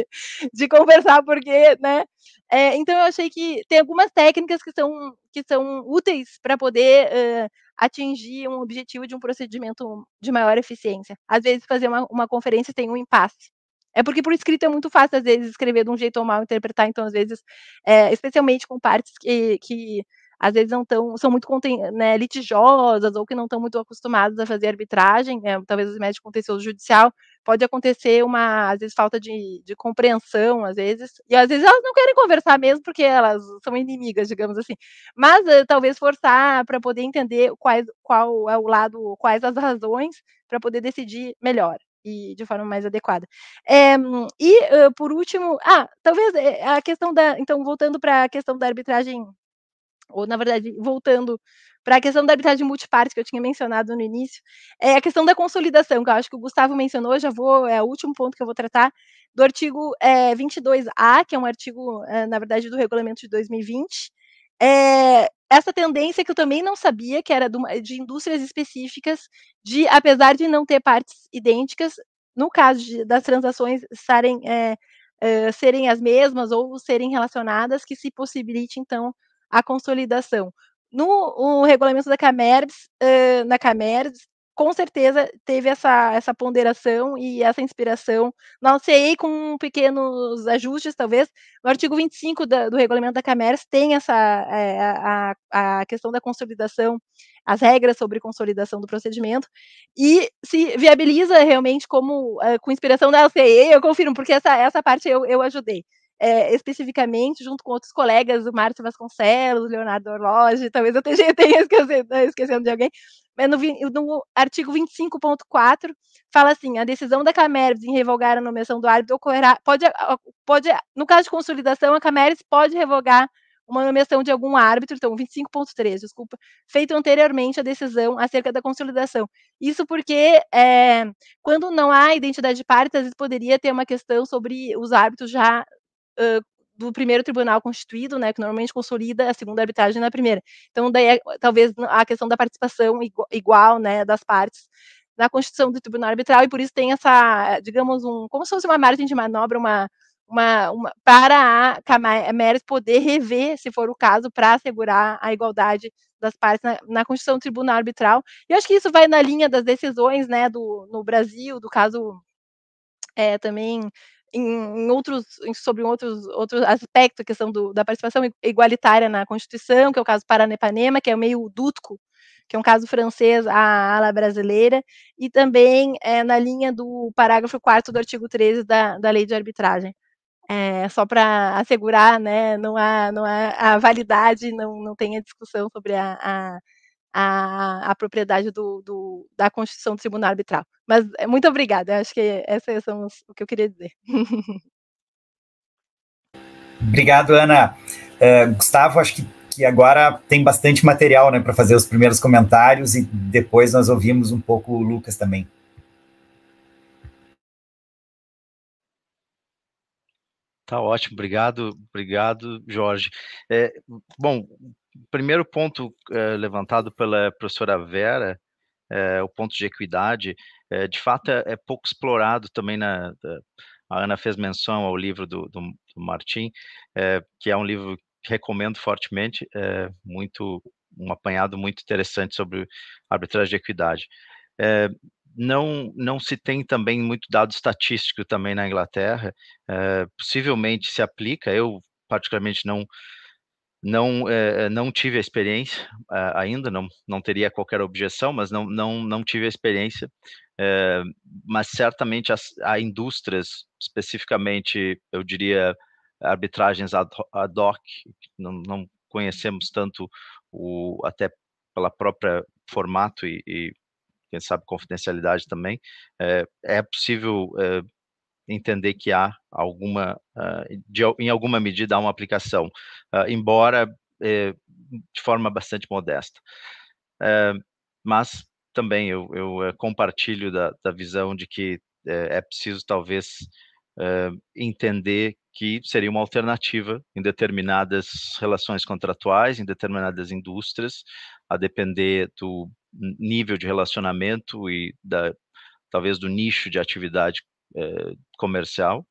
de conversar, porque, né? É, então eu achei que tem algumas técnicas que são, que são úteis para poder uh, atingir um objetivo de um procedimento de maior eficiência. Às vezes, fazer uma, uma conferência tem um impasse. É porque por escrito é muito fácil, às vezes, escrever de um jeito ou mal interpretar, então, às vezes, é, especialmente com partes que, que às vezes não tão, são muito né, litigiosas ou que não estão muito acostumadas a fazer arbitragem, né, talvez os médicos contencioso judicial, pode acontecer uma, às vezes, falta de, de compreensão, às vezes, e às vezes elas não querem conversar mesmo porque elas são inimigas, digamos assim, mas eh, talvez forçar para poder entender quais, qual é o lado, quais as razões para poder decidir melhor e de forma mais adequada. É, e uh, por último, ah, talvez a questão da, então voltando para a questão da arbitragem ou na verdade, voltando para a questão da arbitragem multiparte que eu tinha mencionado no início, é a questão da consolidação, que eu acho que o Gustavo mencionou, já vou, é o último ponto que eu vou tratar, do artigo é, 22A, que é um artigo, é, na verdade, do regulamento de 2020, é, essa tendência que eu também não sabia, que era de indústrias específicas, de, apesar de não ter partes idênticas, no caso de, das transações estarem, é, é, serem as mesmas ou serem relacionadas, que se possibilite, então, a consolidação. No regulamento da Camerbs, uh, na Camerbs, com certeza teve essa, essa ponderação e essa inspiração na UCI com pequenos ajustes, talvez. O artigo 25 da, do regulamento da Camers tem essa é, a, a questão da consolidação, as regras sobre consolidação do procedimento, e se viabiliza realmente como com inspiração da UCI, eu confirmo, porque essa, essa parte eu, eu ajudei é, especificamente, junto com outros colegas, o Márcio Vasconcelos, Leonardo Orloge, talvez eu tenha, tenha esquecendo, né, esquecendo de alguém, mas no, no artigo 25.4 fala assim, a decisão da Cameres em revogar a nomeação do árbitro ocorrerá, pode, pode, no caso de consolidação, a Cameres pode revogar uma nomeação de algum árbitro, então 25.3, desculpa, feito anteriormente a decisão acerca da consolidação. Isso porque é, quando não há identidade de partes, às vezes poderia ter uma questão sobre os árbitros já do primeiro tribunal constituído, né, que normalmente consolida a segunda arbitragem na primeira. Então, daí é, talvez a questão da participação igual, né, das partes na constituição do tribunal arbitral e por isso tem essa, digamos, um, como se fosse uma margem de manobra, uma uma, uma para a Cameres poder rever, se for o caso, para assegurar a igualdade das partes na, na Constituição do Tribunal Arbitral. E acho que isso vai na linha das decisões, né, do no Brasil, do caso é, também em, outros, sobre outros, outros aspectos, questão do, da participação igualitária na Constituição, que é o caso Paranapanema, que é meio Dutco, que é um caso francês à ala brasileira, e também é, na linha do parágrafo 4 do artigo 13 da, da Lei de Arbitragem. É, só para assegurar, né, não há, não há a validade, não, não tem a discussão sobre a, a a, a propriedade do, do, da constituição do tribunal arbitral. Mas eh, muito obrigada, acho que essa é o que eu queria dizer. Obrigado, Ana. Uh, Gustavo, acho que, que, agora tem bastante material né, para fazer os primeiros comentários e depois nós ouvimos um pouco o Lucas também. Tá ótimo, obrigado, obrigado, Jorge. É, bom, primeiro ponto é, levantado pela professora Vera, é, o ponto de equidade, é, de fato é, é, pouco explorado também na, a Ana fez menção ao livro do, do, do Martim, que é um livro que recomendo fortemente, muito um apanhado muito interessante sobre arbitragem de equidade. não, não se tem também muito dado estatístico também na Inglaterra, possivelmente se aplica, eu particularmente não, não, é, não tive a experiência ah, ainda, não, não teria qualquer objeção, mas não, não, não tive a experiência. É, mas certamente as, há indústrias, especificamente, eu diria, arbitragens ad, ad hoc, não, não conhecemos tanto, o, até pela própria formato e, e quem sabe confidencialidade também, é, possível entender que há alguma, uh, de, em alguma medida, há uma aplicação, uh, embora eh, de forma bastante modesta. Uh, mas também eu, eu eh, compartilho da, da, visão de que eh, é preciso, talvez, entender que seria uma alternativa em determinadas relações contratuais, em determinadas indústrias, a depender do nível de relacionamento e da talvez do nicho de atividade eh, comercial,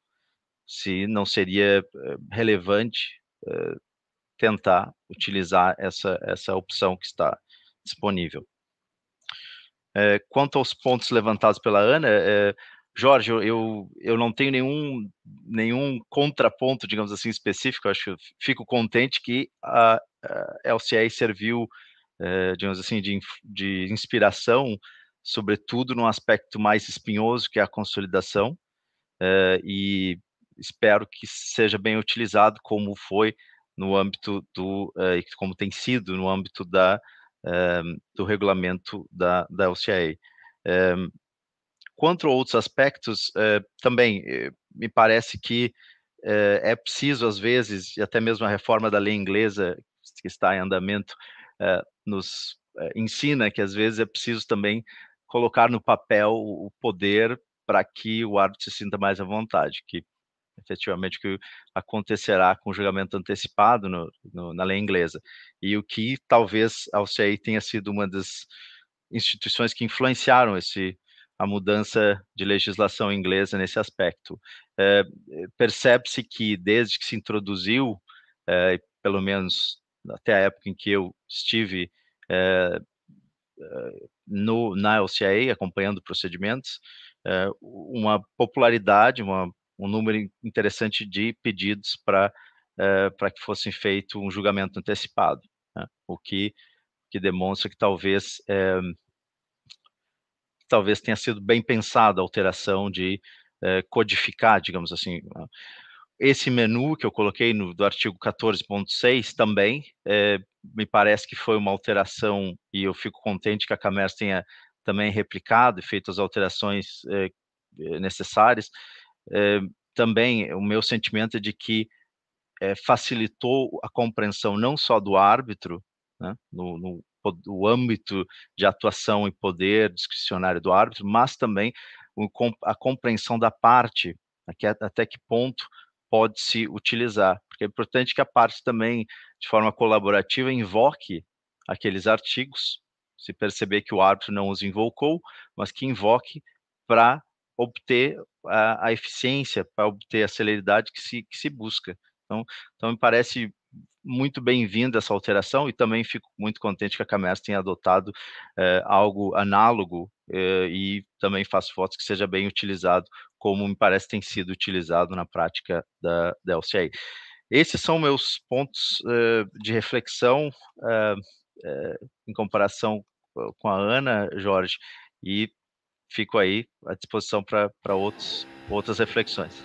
se não seria eh, relevante eh, tentar utilizar essa, essa opção que está disponível. Eh, quanto aos pontos levantados pela Ana, eh, Jorge, eu, eu não tenho nenhum, nenhum contraponto, digamos assim, específico. Eu acho, fico contente que a, a LCI serviu, eh, digamos assim, de, de inspiração sobretudo no aspecto mais espinhoso, que é a consolidação, eh, e espero que seja bem utilizado, como foi no âmbito do, eh, como tem sido no âmbito da, eh, do regulamento da, da LCA. quanto a outros aspectos, também me parece que é preciso, às vezes, e até mesmo a reforma da lei inglesa, que está em andamento, nos ensina que às vezes é preciso também colocar no papel o poder para que o árbitro se sinta mais à vontade, que efetivamente que acontecerá com o julgamento antecipado no, no, na lei inglesa. E o que talvez a UCI tenha sido uma das instituições que influenciaram esse a mudança de legislação inglesa nesse aspecto. É, Percebe-se que desde que se introduziu, é, pelo menos até a época em que eu estive é, no, na LCA, acompanhando procedimentos, eh, uma popularidade, uma, um número interessante de pedidos para eh, para que fosse feito um julgamento antecipado, né? o que, que demonstra que talvez é, talvez tenha sido bem pensada a alteração de é, codificar, digamos assim, né esse menu que eu coloquei no, do artigo 14.6 também, é, me parece que foi uma alteração e eu fico contente que a Camers tenha também replicado e feito as alterações é, necessárias. É, também o meu sentimento é de que facilitou a compreensão não só do árbitro, né, no, no o âmbito de atuação e poder discricionário do árbitro, mas também a compreensão da parte, até que ponto pode se utilizar. Porque é importante que a parte também, de forma colaborativa, invoque aqueles artigos, se perceber que o árbitro não os invocou, mas que invoque para obter a, a eficiência, para obter a celeridade que se, que se busca. Então, então, me parece muito bem-vinda essa alteração e também fico muito contente que a Camers tenha adotado eh, algo análogo eh, e também faço fotos que seja bem utilizado como me parece tem sido utilizado na prática da, da LCI. Esses são meus pontos uh, de reflexão uh, uh, em comparação com a Ana, Jorge, e fico aí à disposição para outras reflexões.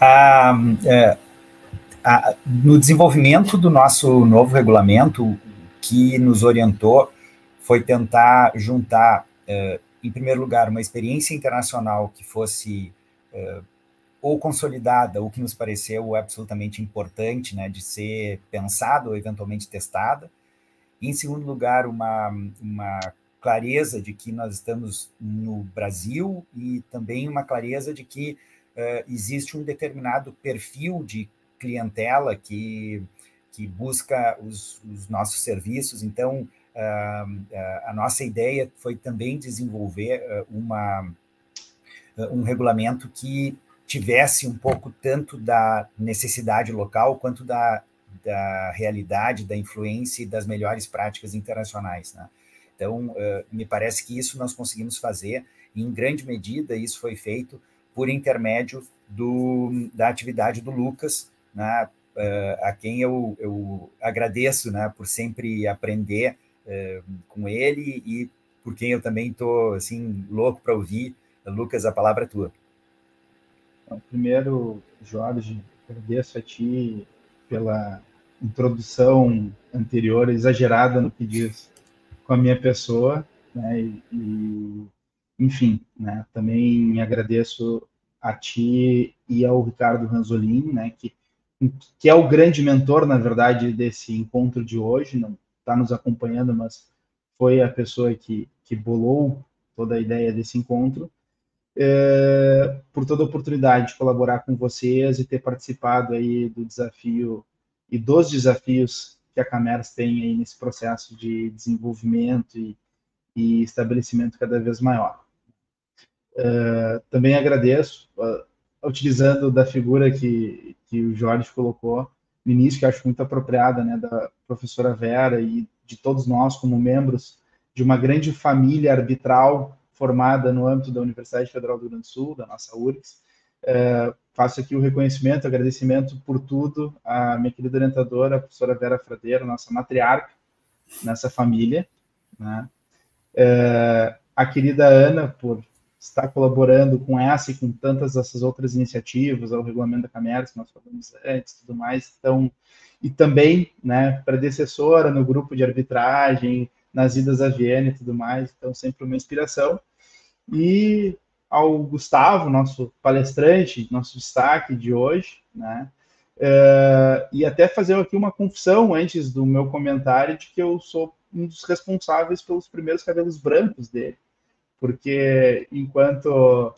Ah, é, a, no desenvolvimento do nosso novo regulamento, o que nos orientou foi tentar juntar em primeiro lugar, uma experiência internacional que fosse eh, ou consolidada, ou que nos pareceu absolutamente importante né, de ser pensada ou eventualmente testada. E, em segundo lugar, uma, uma clareza de que nós estamos no Brasil e também uma clareza de que eh, existe um determinado perfil de clientela que, que busca os, os nossos serviços. Então, eh, a nossa ideia foi também desenvolver eh, uma, eh, um regulamento que tivesse um pouco tanto da necessidade local quanto da, da realidade, da influência e das melhores práticas internacionais. Né? Então, me parece que isso nós conseguimos fazer, e em grande medida isso foi feito por intermédio do, da atividade do Lucas, né? a quem eu, eu agradeço né? por sempre aprender é, com ele e por quem eu também estou assim, louco para ouvir. Lucas, a palavra é tua. primeiro, Jorge, agradeço a ti pela introdução anterior exagerada no que diz com a minha pessoa, né? E, e, enfim, né? Também agradeço a ti e ao Ricardo Ranzolini né? Que que é o grande mentor, na verdade, desse encontro de hoje. Não, está nos acompanhando, mas foi a pessoa que, que bolou toda a ideia desse encontro, é, por toda a oportunidade de colaborar com vocês e ter participado aí do desafio e dos desafios que a Camers tem aí nesse processo de desenvolvimento e, e estabelecimento cada vez maior. É, também agradeço, ah, utilizando da figura que, que o Jorge colocou, no início, que acho muito apropriada, né, da professora Vera e de todos nós como membros de uma grande família arbitral formada no âmbito da Universidade Federal do Rio Grande do Sul, da nossa URGS. É, faço aqui o reconhecimento, agradecimento por tudo à minha querida orientadora, a professora Vera Fradeiro, nossa matriarca nessa família, né? É, a querida Ana por está colaborando com essa e com tantas dessas outras iniciativas, ao é regulamento da Camerce, que nós falamos antes, tudo mais. Então, e também, né, predecessora no grupo de arbitragem, nas idas a Viena e tudo mais, então sempre uma inspiração. E ao Gustavo, nosso palestrante, nosso destaque de hoje, né? Uh, e até fazer aqui uma confissão antes do meu comentário de que eu sou um dos responsáveis pelos primeiros cabelos brancos dele porque enquanto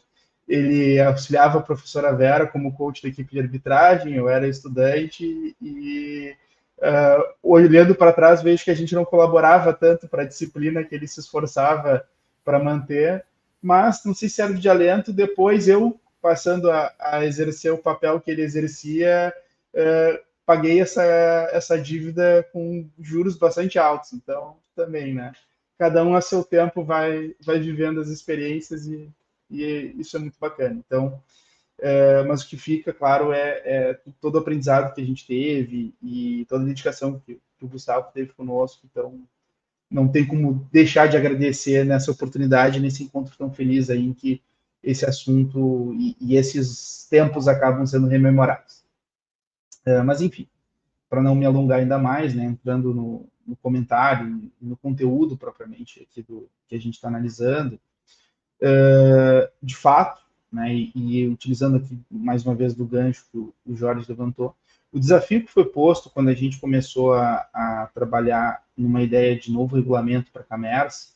ele auxiliava a professora Vera como coach da equipe de arbitragem, eu era estudante e uh, olhando para trás vejo que a gente não colaborava tanto para a disciplina que ele se esforçava para manter, mas não se serve de alento, depois eu, passando a, a exercer o papel que ele exercia, uh, paguei essa, essa dívida com juros bastante altos, então também, né? cada um a seu tempo vai, vai vivendo as experiências e, e isso é muito bacana. Então, é, mas o que fica, claro, é, é, todo o aprendizado que a gente teve e toda a dedicação que, que o Gustavo teve conosco. Então, não tem como deixar de agradecer nessa oportunidade, nesse encontro tão feliz aí em que esse assunto e, e esses tempos acabam sendo rememorados. É, mas, enfim, para não me alongar ainda mais, né, entrando no, no comentário e no conteúdo propriamente aqui do que a gente está analisando, uh, de fato, né, e, e, utilizando aqui mais uma vez do gancho que o, Jorge levantou, o desafio que foi posto quando a gente começou a, a trabalhar numa ideia de novo regulamento para a Camers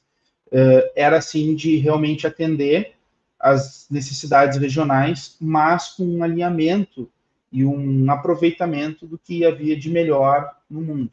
uh, era assim de realmente atender as necessidades regionais, mas com um alinhamento e um aproveitamento do que havia de melhor no mundo.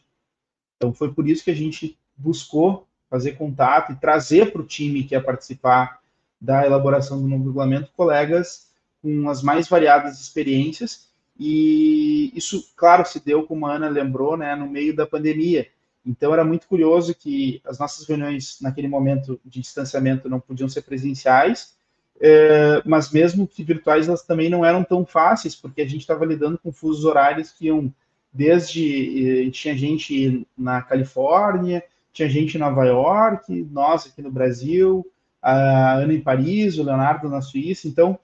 Então foi por isso que a gente buscou fazer contato e trazer para o time que ia participar da elaboração do novo regulamento colegas com as mais variadas experiências e isso, claro, se deu, como a Ana lembrou, né, no meio da pandemia. Então era muito curioso que as nossas reuniões naquele momento de distanciamento não podiam ser presenciais, eh, mas mesmo que virtuais elas também não eram tão fáceis, porque a gente estava lidando com fusos horários que iam desde tinha gente na Califórnia, tinha gente em Nova York, nós aqui no Brasil, a Ana em Paris, o Leonardo na Suíça, então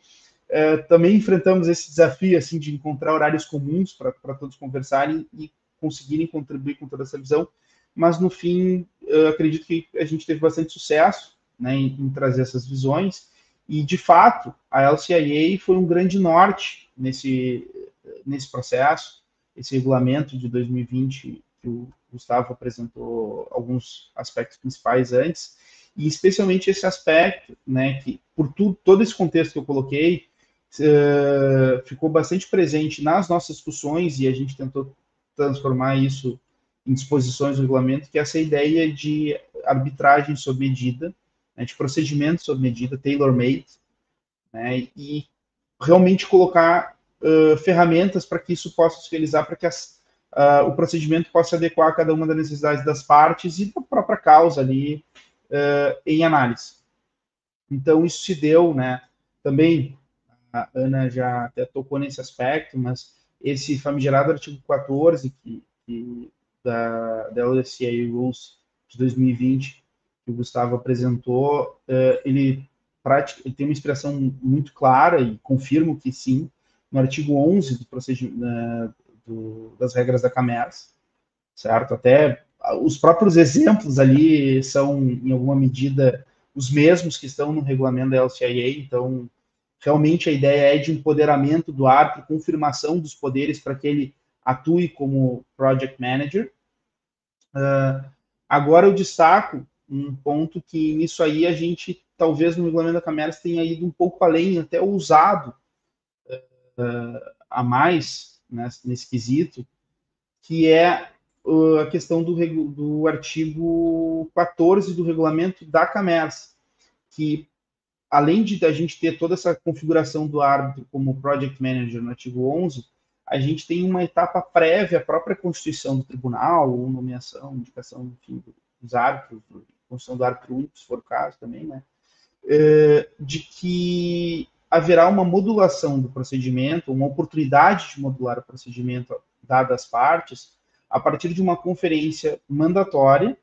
é, também enfrentamos esse desafio assim de encontrar horários comuns para todos conversarem e conseguirem contribuir com toda essa visão, mas no fim acredito que a gente teve bastante sucesso né, em, em trazer essas visões e de fato a LCIA foi um grande norte nesse nesse processo esse regulamento de 2020 que o Gustavo apresentou alguns aspectos principais antes, e especialmente esse aspecto, né, que por tudo, todo esse contexto que eu coloquei, uh, ficou bastante presente nas nossas discussões e a gente tentou transformar isso em disposições do regulamento, que é essa ideia de arbitragem sob medida, né, de procedimento sob medida, tailor-made, né, e realmente colocar ferramentas para que isso possa se realizar, para que as, uh, o procedimento possa se adequar a cada uma das necessidades das partes e da própria causa ali uh, em análise. Então, isso se deu, né? Também, a Ana já até tocou nesse aspecto, mas esse famigerado artigo 14 que, que da, da e Rules de 2020, que o Gustavo apresentou, ele, ele tem uma inspiração muito clara, e confirmo que sim, no artigo 11 do né, do, das regras da CAMERS, certo? Até ah, os próprios exemplos ali são, em alguma medida, os mesmos que estão no regulamento da LCIA, então, realmente a ideia é de empoderamento do árbitro, confirmação dos poderes para que ele atue como project manager. Uh, agora eu destaco um ponto que nisso aí a gente, talvez no regulamento da Cameras, tenha ido um pouco além, até ousado, uh, a mais né, nesse quesito, que é uh, a questão do, do artigo 14 do regulamento da CAMERS, que além de a gente ter toda essa configuração do árbitro como project manager no artigo 11, a gente tem uma etapa prévia à própria constituição do tribunal, ou nomeação, indicação, enfim, dos árbitros, construção do árbitro único, se for o caso também, né? Eh, de que haverá uma modulação do procedimento, uma oportunidade de modular o procedimento dada as partes, a partir de uma conferência mandatória,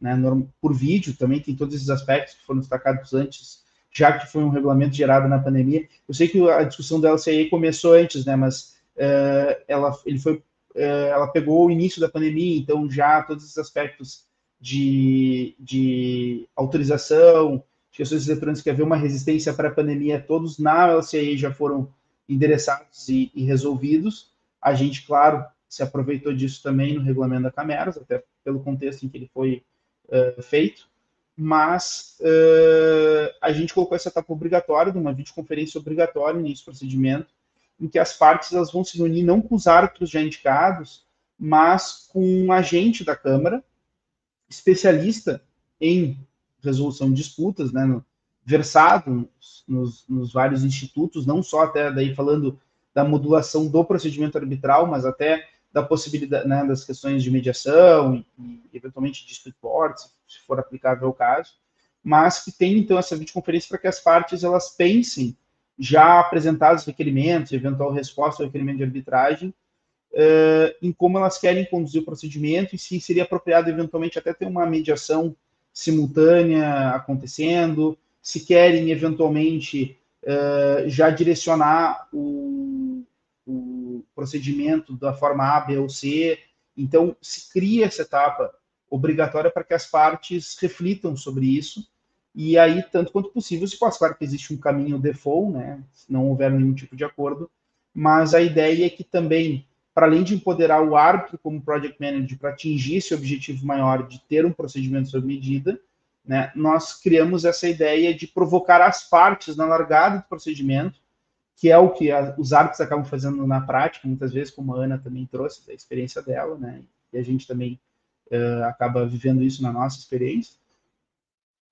né, por vídeo, também tem todos esses aspectos que foram destacados antes, já que foi um regulamento gerado na pandemia. Eu sei que a discussão da LCI começou antes, né, mas uh, ela, ele foi, uh, ela pegou o início da pandemia, então já todos esses aspectos de, de autorização, gestores eletrônicos que havia uma resistência para a pandemia, todos na LCI já foram endereçados e, e, resolvidos. A gente, claro, se aproveitou disso também no regulamento da Cameras, até pelo contexto em que ele foi uh, feito, mas uh, a gente colocou essa etapa obrigatória, de uma videoconferência obrigatória nesse procedimento, em que as partes elas vão se reunir não com os árbitros já indicados, mas com um agente da Câmara, especialista em resolução de disputas, né, no, versado nos, nos, vários institutos, não só até daí falando da modulação do procedimento arbitral, mas até da possibilidade né, das questões de mediação e, e eventualmente de split se, for aplicável ao caso, mas que tem então essa videoconferência para que as partes elas pensem já apresentados requerimentos, eventual resposta ao requerimento de arbitragem, uh, em como elas querem conduzir o procedimento e se seria apropriado eventualmente até ter uma mediação simultânea acontecendo, se querem eventualmente uh, já direcionar o, o, procedimento da forma A, B ou C. Então, se cria essa etapa obrigatória para que as partes reflitam sobre isso e aí, tanto quanto possível, se possa, claro que existe um caminho default, né, se não houver nenhum tipo de acordo, mas a ideia é que também para além de empoderar o árbitro como project manager para atingir esse objetivo maior de ter um procedimento sob medida, né, nós criamos essa ideia de provocar as partes na largada do procedimento, que é o que a, os árbitros acabam fazendo na prática, muitas vezes, como a Ana também trouxe a experiência dela, né, e a gente também uh, acaba vivendo isso na nossa experiência,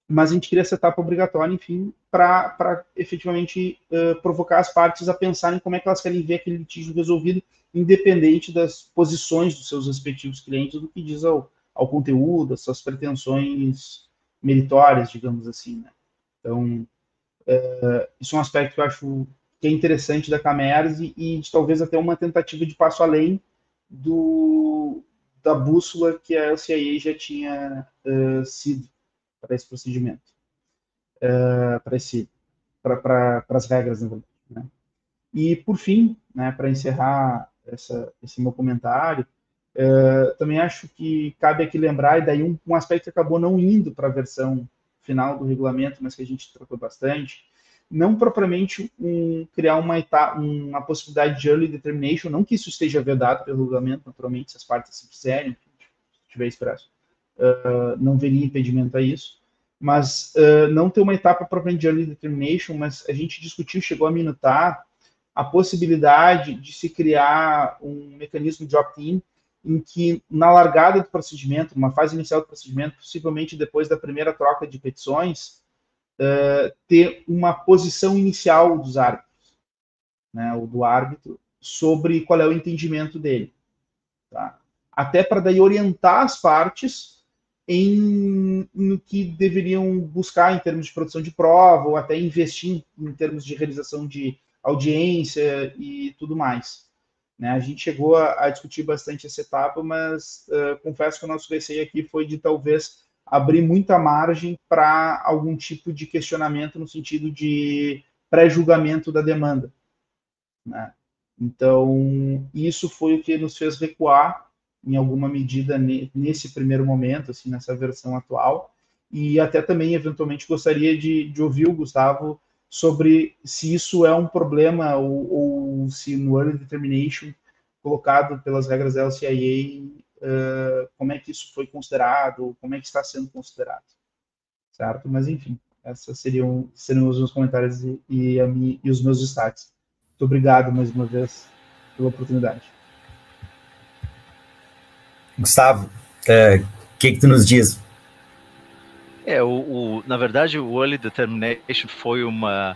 mas a gente queria essa etapa obrigatória, enfim, para efetivamente uh, provocar as partes a pensarem como é que elas querem ver aquele litígio resolvido, independente das posições dos seus respectivos clientes, do que diz ao, ao conteúdo, às suas pretensões meritórias, digamos assim. Né? Então, uh, isso é um aspecto que eu acho que é interessante da Camers e, e talvez até uma tentativa de passo além do da bússola que a LCIA já tinha uh, sido para esse procedimento, uh, para esse, para as regras, na verdade. Né? E por fim, né, para encerrar essa, esse meu comentário, uh, também acho que cabe aqui lembrar e daí um, um aspecto que acabou não indo para a versão final do regulamento, mas que a gente tratou bastante, não propriamente um, criar uma, etapa, uma possibilidade de early determination, não que isso esteja vedado pelo regulamento, naturalmente, se as partes se quiserem, se tiver expresso, ah, não veria impedimento a isso, mas uh, não ter uma etapa propriamente de early determination, mas a gente discutiu, chegou a minutar a possibilidade de se criar um mecanismo de opt-in em que na largada do procedimento, uma fase inicial do procedimento, possivelmente depois da primeira troca de petições, uh, ter uma posição inicial dos árbitros, né, ou do árbitro, sobre qual é o entendimento dele, tá? Até para daí orientar as partes em no que deveriam buscar em termos de produção de prova, ou até investir em, em termos de realização de audiência e tudo mais. Né? A gente chegou a, a, discutir bastante essa etapa, mas uh, confesso que o nosso receio aqui foi de talvez abrir muita margem para algum tipo de questionamento no sentido de pré-julgamento da demanda. Né? Então, isso foi o que nos fez recuar em alguma medida nesse primeiro momento, assim, nessa versão atual. E até também, eventualmente, gostaria de, de ouvir o Gustavo sobre se isso é um problema ou, ou se no early determination colocado pelas regras da LCIA, uh, eh, como é que isso foi considerado, como é que está sendo considerado, certo? Mas, enfim, esses seriam, seriam os meus comentários e, e, e os meus destaques. Muito obrigado mais uma vez pela oportunidade. Gustavo, o é, que, que tu nos diz? É, o, o, na verdade, o Early Determination foi uma,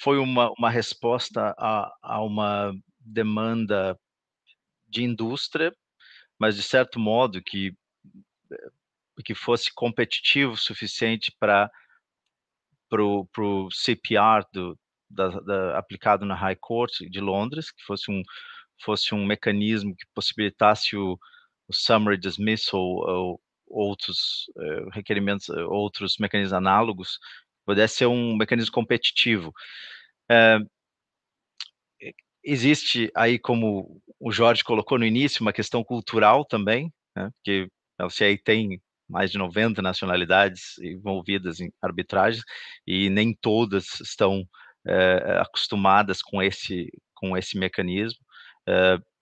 foi uma, uma resposta a, a uma demanda de indústria, mas de certo modo que, é, que fosse competitivo o suficiente para o CPR do, da, da, aplicado na High Court de Londres, que fosse um, fosse um mecanismo que possibilitasse o, o summary dismissal ou outros uh, requerimentos, eh, outros mecanismos análogos, pudesse ser um mecanismo competitivo. Uh, existe aí, como o Jorge colocou no início, uma questão cultural também, né, porque a LCI tem mais de 90 nacionalidades envolvidas em arbitragem e nem todas estão acostumadas com esse com esse mecanismo.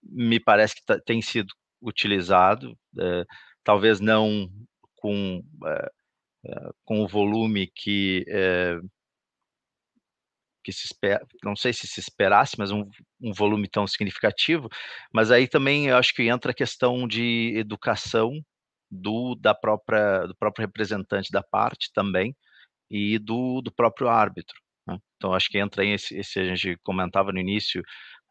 me parece que tá, tem sido utilizado, é, talvez não com, é, com o volume que, que se espera, não sei se se esperasse, mas um, um volume tão significativo, mas aí também eu acho que entra a questão de educação do, da própria, do próprio representante da parte também e do, do próprio árbitro. Né. Então, acho que entra aí esse, esse a gente comentava no início,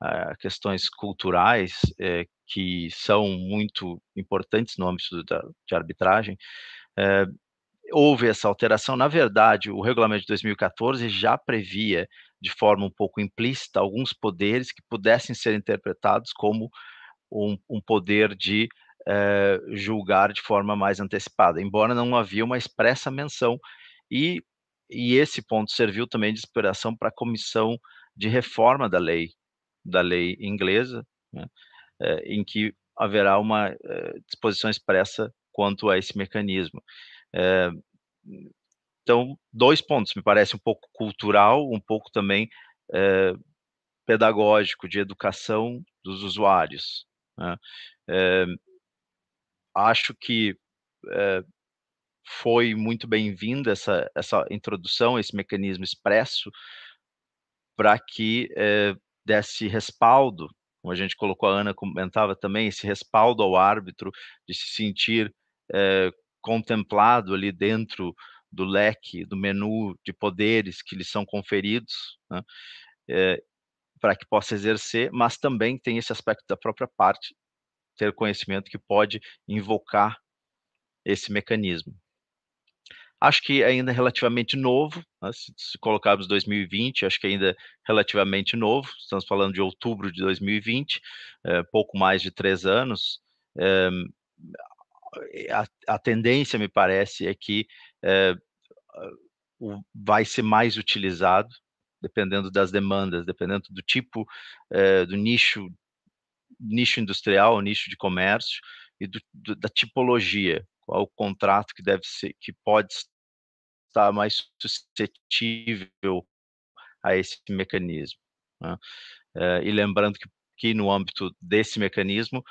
uh, questões culturais eh, que são muito importantes no âmbito da, de arbitragem, eh, houve essa alteração. Na verdade, o regulamento de 2014 já previa, de forma um pouco implícita, alguns poderes que pudessem ser interpretados como um, um poder de eh, julgar de forma mais antecipada, embora não havia uma expressa menção. E, e esse ponto serviu também de inspiração para a comissão de reforma da lei da lei inglesa, né, eh, em que haverá uma eh, disposição expressa quanto a esse mecanismo. Eh, então, dois pontos, me parece um pouco cultural, um pouco também pedagógico, de educação dos usuários. Né? É, acho que é, foi muito bem-vinda essa, essa introdução, esse mecanismo expresso, para que é, desse respaldo, como a gente colocou, a Ana comentava também, esse respaldo ao árbitro, de se sentir é, contemplado ali dentro do leque, do menu de poderes que lhe são conferidos, né, é, para que possa exercer, mas também tem esse aspecto da própria parte, ter conhecimento que pode invocar esse mecanismo. Acho que ainda é relativamente novo, né? se, se colocarmos 2020, acho que ainda é relativamente novo, estamos falando de outubro de 2020, é, eh, pouco mais de três anos. É, a, a, tendência, me parece, é que é, o, vai ser mais utilizado, dependendo das demandas, dependendo do tipo, do nicho, nicho industrial, nicho de comércio e do, do, da tipologia, qual o contrato que deve ser, que pode está mais suscetível a esse mecanismo. Né? Eh, e lembrando que, que, no âmbito desse mecanismo,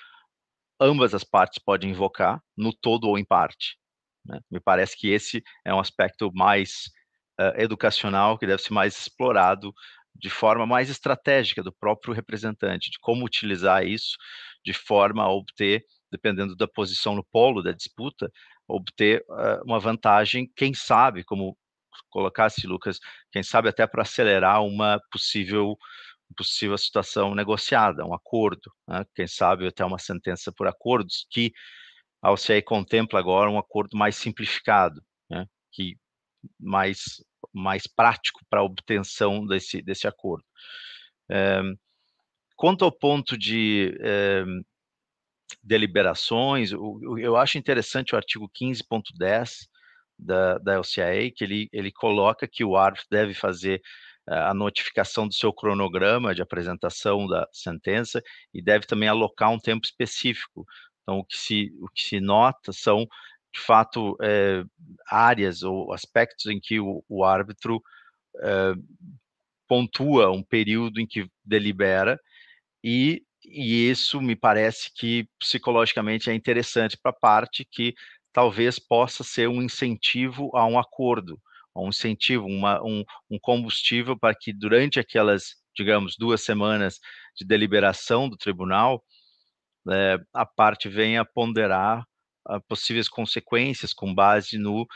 ambas as partes podem invocar, no todo ou em parte. Né? Me parece que esse é um aspecto mais uh, educacional, que deve ser mais explorado de forma mais estratégica do próprio representante, de como utilizar isso de forma a obter, dependendo da posição no polo da disputa, obter uh, uma vantagem, quem sabe, como colocasse Lucas, quem sabe até para acelerar uma possível possível situação negociada, um acordo, né? quem sabe até uma sentença por acordos, que a OCE contempla agora um acordo mais simplificado, né? que mais mais prático para a obtenção desse, desse acordo. É, quanto ao ponto de é, deliberações. O, o, eu acho interessante o artigo 15.10 da, da LCAA, que ele, ele coloca que o árbitro deve fazer eh, a notificação do seu cronograma de apresentação da sentença e deve também alocar um tempo específico. Então, o que se, o que se nota são, de fato, é, áreas ou aspectos em que o, o árbitro é, pontua um período em que delibera e e isso me parece que psicologicamente é interessante para a parte que talvez possa ser um incentivo a um acordo, um incentivo, uma, um, um combustível para que durante aquelas, digamos, duas semanas de deliberação do tribunal, é, a parte venha ponderar ah, possíveis consequências com base no,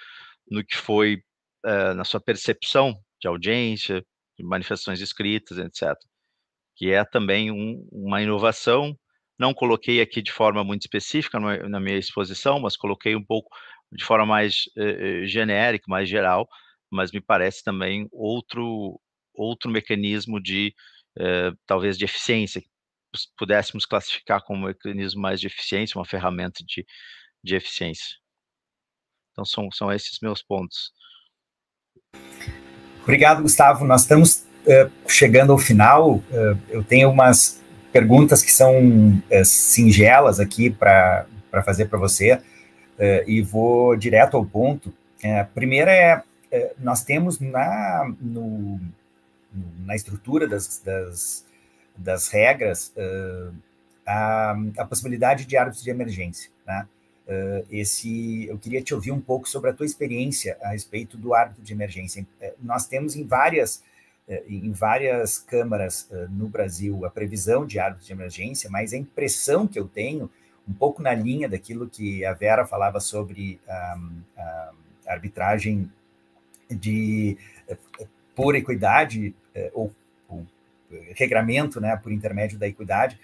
no que foi é, na sua percepção de audiência, de manifestações escritas, etc que é também um, uma inovação. Não coloquei aqui de forma muito específica na minha exposição, mas coloquei um pouco de forma mais eh, eh, genérica, mais geral, mas me parece também outro, outro mecanismo de, eh, talvez, de eficiência, pudéssemos classificar como um mecanismo mais de eficiência, uma ferramenta de, de eficiência. Então, são, são esses meus pontos. Obrigado, Gustavo. Nós estamos é, chegando ao final, é, eu tenho umas perguntas que são é, singelas aqui para fazer para você e vou direto ao ponto. a primeira é, nós temos na, no, na estrutura das, das, das regras a, a, possibilidade de árbitros de emergência. Né? esse, eu queria te ouvir um pouco sobre a tua experiência a respeito do árbitro de emergência. nós temos em várias eh, em várias câmaras eh, no Brasil a previsão de árbitros de emergência, mas a impressão que eu tenho, um pouco na linha daquilo que a Vera falava sobre a, ah, a ah, arbitragem de eh, por equidade ou, ou regramento, né, por intermédio da equidade,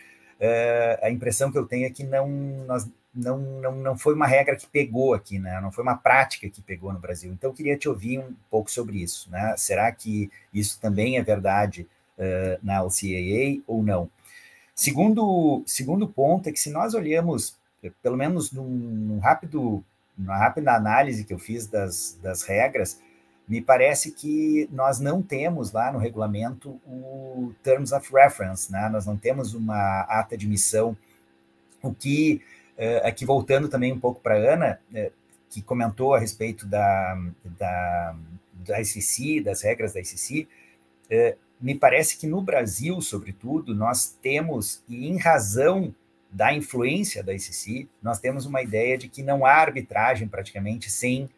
a impressão que eu tenho é que não nós não, não, não foi uma regra que pegou aqui, né? Não foi uma prática que pegou no Brasil. Então, eu queria te ouvir um pouco sobre isso, né? Será que isso também é verdade uh, na LCAA ou não? Segundo, segundo ponto é que se nós olhamos, eh, pelo menos num, num rápido, numa rápida análise que eu fiz das, das regras, me parece que nós não temos lá no regulamento o Terms of Reference, né? Nós não temos uma ata de missão, o que eh, aqui voltando também um pouco para a Ana, eh, que comentou a respeito da, da, da ICC, das regras da ICC, eh, me parece que no Brasil, sobretudo, nós temos, e em razão da influência da ICC, nós temos uma ideia de que não há arbitragem praticamente sem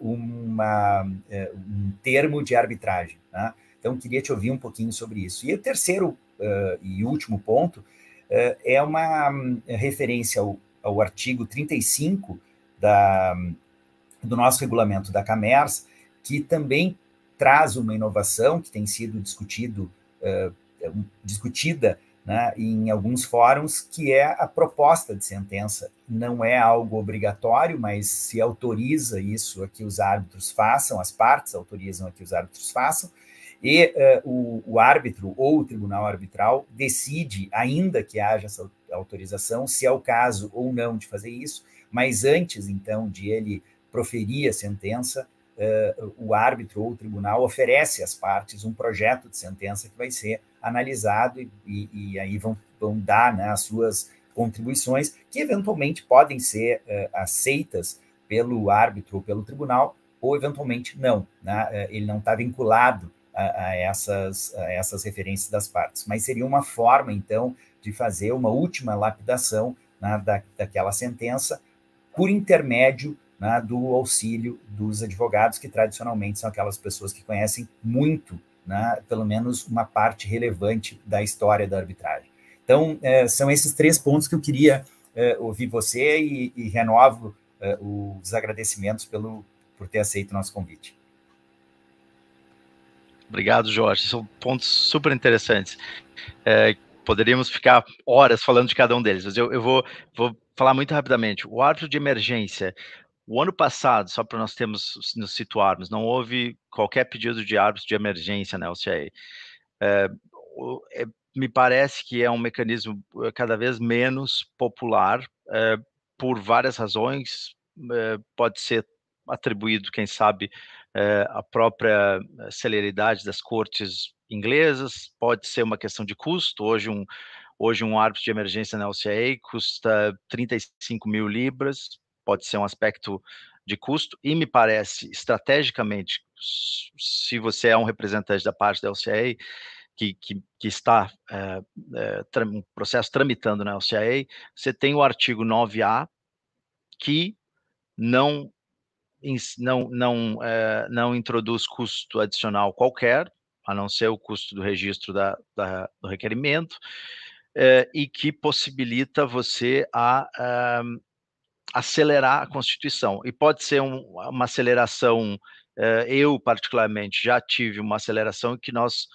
uma, um termo de arbitragem. Né? Então, queria te ouvir um pouquinho sobre isso. E o terceiro uh, e último ponto uh, é uma hum, referência ao o artigo 35 da, do nosso regulamento da CAMERS, que também traz uma inovação que tem sido discutido, uh, discutida né, em alguns fóruns, que é a proposta de sentença. Não é algo obrigatório, mas se autoriza isso a que os árbitros façam, as partes autorizam a que os árbitros façam, e uh, o, o, árbitro ou o tribunal arbitral decide, ainda que haja essa autorização, se é o caso ou não de fazer isso, mas antes, então, de ele proferir a sentença, uh, o árbitro ou o tribunal oferece às partes um projeto de sentença que vai ser analisado e, e, e aí vão, vão dar né, as suas contribuições, que eventualmente podem ser uh, aceitas pelo árbitro ou pelo tribunal, ou eventualmente não. Né? Eh, ele não está vinculado a, a, essas, a essas referências das partes, mas seria uma forma, então, de fazer uma última lapidação né, da, daquela sentença por intermédio né, do auxílio dos advogados, que tradicionalmente são aquelas pessoas que conhecem muito, né, pelo menos uma parte relevante da história da arbitragem. Então, é, são esses três pontos que eu queria é, ouvir você e, e renovo eh, os agradecimentos pelo, por ter aceito o nosso convite. Obrigado, Jorge. São pontos super interessantes. É, poderíamos ficar horas falando de cada um deles, mas eu, eu vou, vou falar muito rapidamente. O árbitro de emergência. O ano passado, só para nós termos nos situarmos, não houve qualquer pedido de árbitro de emergência na né, LCA. É, é, me parece que é um mecanismo eh, cada vez menos popular é, por várias razões. Eh, pode ser atribuído, quem sabe, eh, a própria eh, celeridade das cortes inglesas, pode ser uma questão de custo. Hoje, um, hoje um árbitro de emergência na LCA custa 35 mil libras, pode ser um aspecto de custo, e me parece, estrategicamente, se você é um representante da parte da LCA, que, que, que está é, é, um processo tramitando na LCA, você tem o artigo 9A, que não não, não, é, não introduz custo adicional qualquer, a não ser o custo do registro da, da do requerimento, é, e que possibilita você a, a, eh, acelerar a constituição. E pode ser um, uma aceleração, eu particularmente já tive uma aceleração em que nós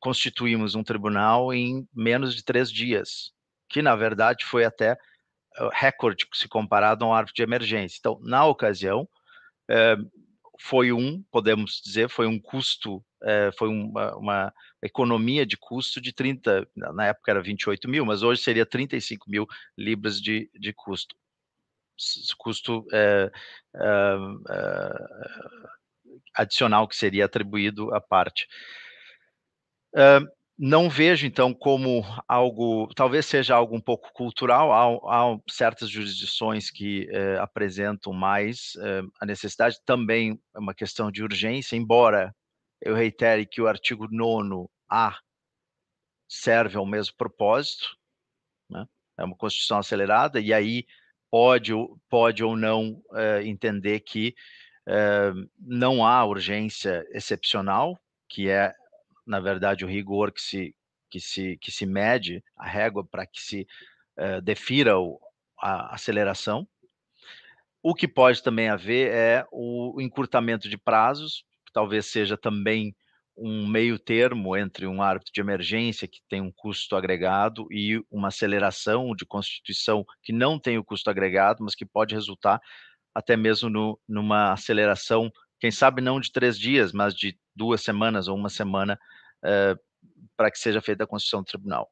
constituímos um tribunal em menos de três dias, que na verdade foi até eh, recorde se comparado a um árbitro de emergência. Então, na ocasião, eh, foi um, podemos dizer, foi um custo, eh, foi uma, uma, economia de custo de 30, na época era 28 mil, mas hoje seria 35 mil libras de, de custo. Custo é, é, é, adicional que seria atribuído à parte não vejo, então, como algo, talvez seja algo um pouco cultural, há, há certas jurisdições que eh, apresentam mais eh, a necessidade, também é uma questão de urgência, embora eu reitere que o artigo 9A serve ao mesmo propósito, né? é uma constituição acelerada, e aí pode, pode ou não eh, entender que eh, não há urgência excepcional, que é na verdade, o rigor que se, que se, que se mede, a régua para que se uh, defira o, a aceleração. O que pode também haver é o encurtamento de prazos, que talvez seja também um meio termo entre um árbitro de emergência que tem um custo agregado e uma aceleração de constituição que não tem o custo agregado, mas que pode resultar até mesmo no, numa aceleração quem sabe não de três dias, mas de duas semanas ou uma semana, eh, para que seja feita a constituição do tribunal.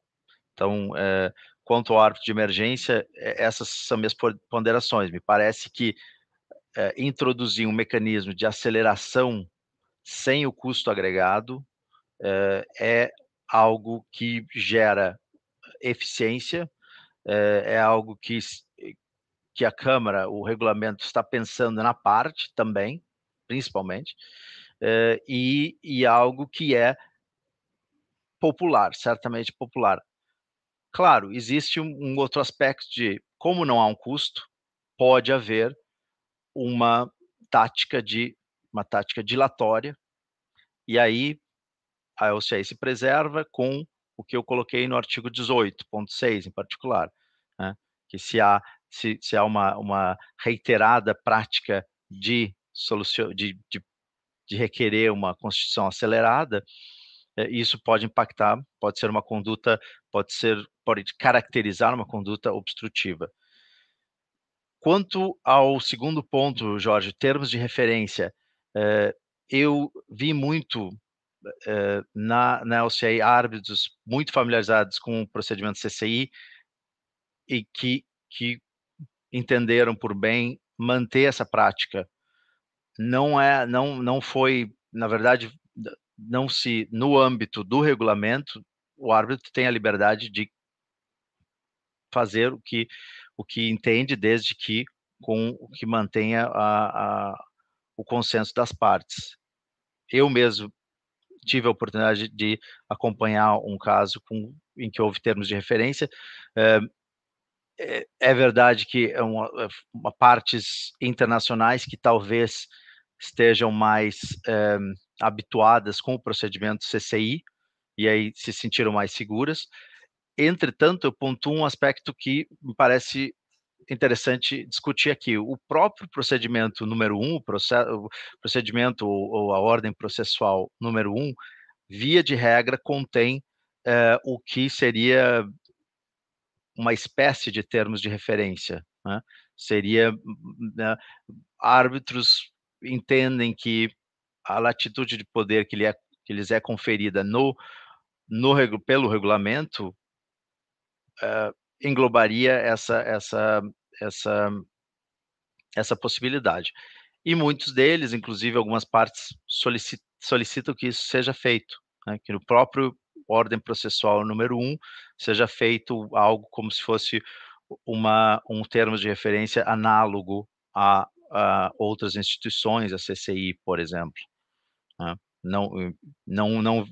Então, eh, quanto ao árbitro de emergência, essas são minhas ponderações. Me parece que eh, introduzir um mecanismo de aceleração sem o custo agregado é algo que gera eficiência, é algo que, que a Câmara, o regulamento, está pensando na parte também, principalmente, uh, e, e algo que é popular, certamente popular. Claro, existe um, um outro aspecto de como não há um custo, pode haver uma tática de uma tática dilatória e aí a OCEI se preserva com o que eu coloquei no artigo 18.6 em particular, né? que se há se, se há uma, uma reiterada prática de de, de, de requerer uma constituição acelerada, eh, isso pode impactar, pode ser uma conduta, pode ser, pode caracterizar uma conduta obstrutiva. Quanto ao segundo ponto, Jorge, termos de referência, eh, eu vi muito eh, na, na LCA árbitros muito familiarizados com o procedimento CCI e que, que entenderam por bem manter essa prática não é, não, não foi, na verdade, não se, no âmbito do regulamento, o árbitro tem a liberdade de fazer o que, o que entende, desde que com o que mantenha a, a, o consenso das partes. Eu mesmo tive a oportunidade de acompanhar um caso com, em que houve termos de referência. Eh, é, é verdade que é uma, é, uma, partes internacionais que talvez estejam mais é, habituadas com o procedimento CCI e aí se sentiram mais seguras. Entretanto, eu pontuo um aspecto que me parece interessante discutir aqui. O próprio procedimento número um, o, procedimento ou, ou, a ordem processual número um, via de regra, contém é, o que seria uma espécie de termos de referência. Né? Seria hum, hum, né, árbitros entendem que a latitude de poder que, lhe é, que lhes é conferida no, no pelo regulamento uh, englobaria essa, essa, essa, essa possibilidade. E muitos deles, inclusive algumas partes, solicitam que isso seja feito, né? que no próprio ordem processual número um seja feito algo como se fosse uma, um termo de referência análogo a, a outras instituições, a CCI, por exemplo. Né? Não, hum, não, não,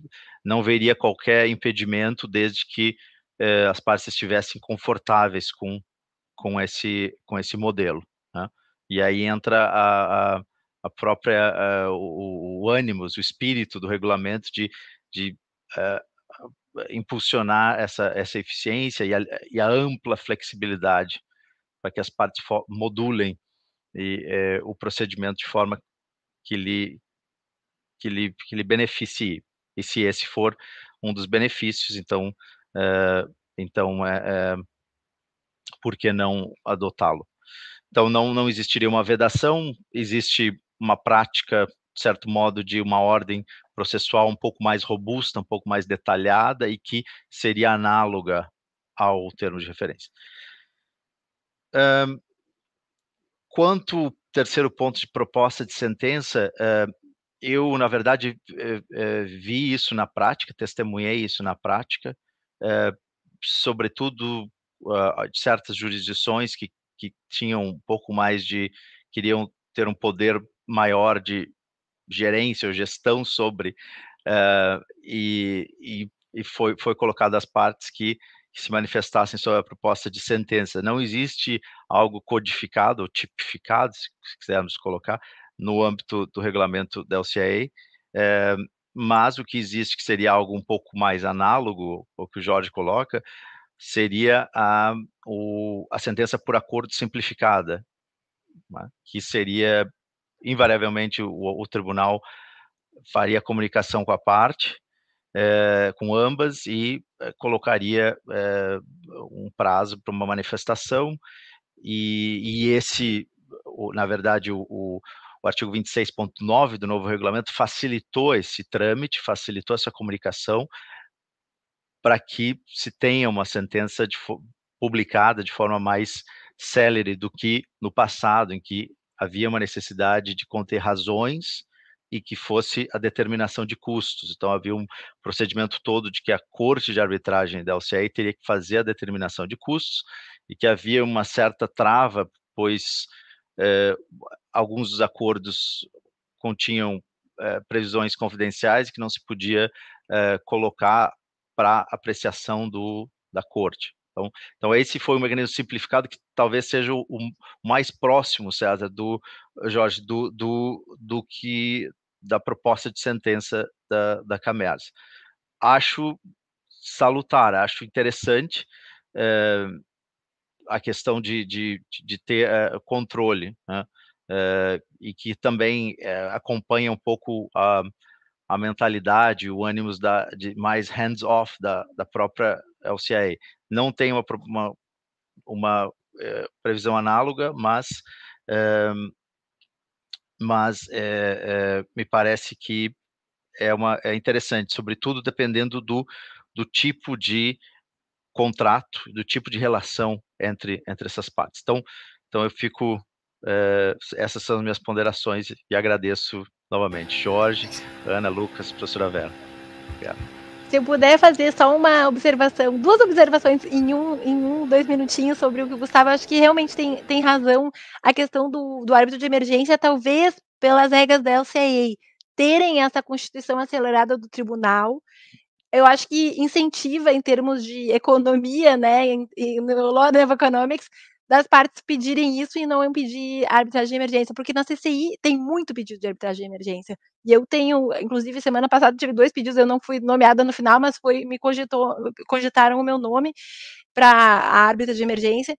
não veria qualquer impedimento desde que eh, as partes estivessem confortáveis com, com, esse, com esse modelo. Né? E aí entra a, a, a própria, eh, o, o ânimo, o espírito do regulamento de, de uh, impulsionar essa, essa eficiência e a, e a ampla flexibilidade para que as partes modulem e, é, o procedimento de forma que lhe, que, lhe, que lhe beneficie. E se esse for um dos benefícios, então, eh, então é, então é, por que não adotá-lo? Então, não, não existiria uma vedação, existe uma prática, de certo modo, de uma ordem processual um pouco mais robusta, um pouco mais detalhada e que seria análoga ao termo de referência. Um, Quanto ao terceiro ponto de proposta de sentença, eh, eu, na verdade, eh, eh, vi isso na prática, testemunhei isso na prática, sobretudo ah, de certas jurisdições que, que tinham um pouco mais de. queriam ter um poder maior de gerência ou gestão sobre, e, e, e foi, foi colocado às partes que que se manifestassem sobre a proposta de sentença. Não existe algo codificado ou tipificado, se quisermos colocar, no âmbito do regulamento da LCA, é, eh, mas o que existe, que seria algo um pouco mais análogo ao que o Jorge coloca, seria a, o, a sentença por acordo simplificada, né? que seria, invariavelmente, o, o tribunal faria comunicação com a parte, é, com ambas e eh, colocaria é, um prazo para uma manifestação e, e, esse, na verdade, o, o, o artigo 26.9 do novo regulamento facilitou esse trâmite, facilitou essa comunicação para que se tenha uma sentença de, publicada de forma mais célere do que no passado, em que havia uma necessidade de conter razões e que fosse a determinação de custos. Então, havia um procedimento todo de que a corte de arbitragem da LCI teria que fazer a determinação de custos e que havia uma certa trava, pois eh, alguns dos acordos continham eh, previsões confidenciais que não se podia eh, colocar para apreciação do, da corte. Então, então, esse foi um mecanismo simplificado que talvez seja o, o mais próximo, César, do Jorge, do, do, do que da proposta de sentença da, da Camersa. Acho salutar, acho interessante é, a questão de, de, de ter é, controle, né? é, e que também acompanha um pouco a, a mentalidade, o ânimo da, de mais hands-off da, da própria LCA. Não tem uma, uma, uma previsão análoga, mas mas é, é, me parece que é, uma, é interessante, sobretudo dependendo do, do tipo de contrato, do tipo de relação entre, entre essas partes. Então, então eu fico, é, essas são as minhas ponderações e agradeço novamente, Jorge, Ana, Lucas, professora Vera. Obrigado. Se eu puder fazer só uma observação, duas observações em um, em um dois minutinhos sobre o que o Gustavo, acho que realmente tem, tem razão a questão do, do árbitro de emergência, talvez pelas regras da LCA terem essa constituição acelerada do tribunal, eu acho que incentiva em termos de economia, né, no Law of Economics, das partes pedirem isso e não impedir arbitragem de emergência, porque na CCI tem muito pedido de arbitragem de emergência. E eu tenho, inclusive, semana passada tive dois pedidos, eu não fui nomeada no final, mas foi me cogitou, cogitaram o meu nome para a árbitra de emergência.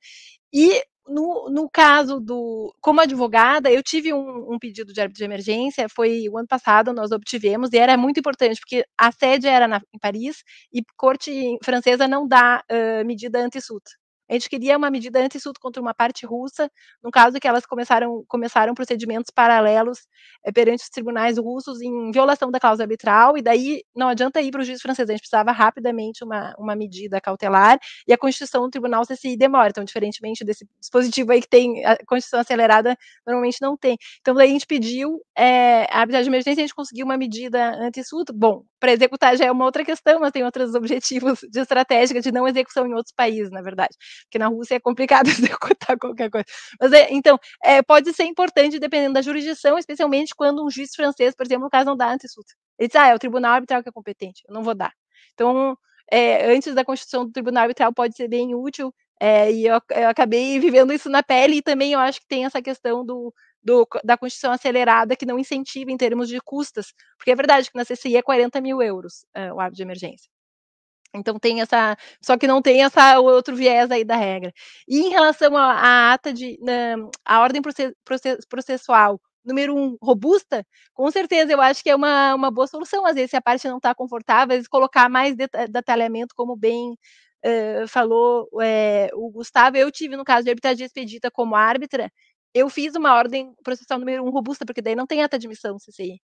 E no, no caso do, como advogada, eu tive um, um pedido de árbitro de emergência, foi o ano passado, nós obtivemos, e era muito importante, porque a sede era na, em Paris, e corte francesa não dá uh, medida anti-suit, a gente queria uma medida anti contra uma parte russa, no caso que elas começaram, começaram procedimentos paralelos é, perante os tribunais russos em violação da cláusula arbitral, e daí não adianta ir para o juiz francês, a gente precisava rapidamente uma, uma medida cautelar, e a Constituição do Tribunal se demora, então, diferentemente desse dispositivo aí que tem a Constituição acelerada, normalmente não tem. Então, daí a gente pediu é, a arbitragem de emergência, a gente conseguiu uma medida anti bom, para executar já é uma outra questão, mas tem outros objetivos de estratégica de não execução em outros países, na verdade porque na Rússia é complicado executar qualquer coisa. Mas, é, então, é, pode ser importante dependendo da jurisdição, especialmente quando um juiz francês, por exemplo, no caso não dá antissulta. Ele diz, ah, é o tribunal arbitral que é competente, eu não vou dar. Então, é, antes da constituição do tribunal arbitral pode ser bem útil, é, e eu, eu, acabei vivendo isso na pele, e também eu acho que tem essa questão do, do, da Constituição acelerada que não incentiva em termos de custas, porque é verdade que na CCI é 40 mil euros é, o árbitro de emergência. Então tem essa, só que não tem essa outro viés aí da regra. E em relação à ata de né, a ordem processual número um, robusta, com certeza eu acho que é uma, uma boa solução. Às vezes, se a parte não está confortável, às vezes colocar mais detalhamento, como bem uh, falou uh, o Gustavo. Eu tive, no caso de arbitragem expedita como árbitra, eu fiz uma ordem processual número um robusta, porque daí não tem ata de admissão CCI.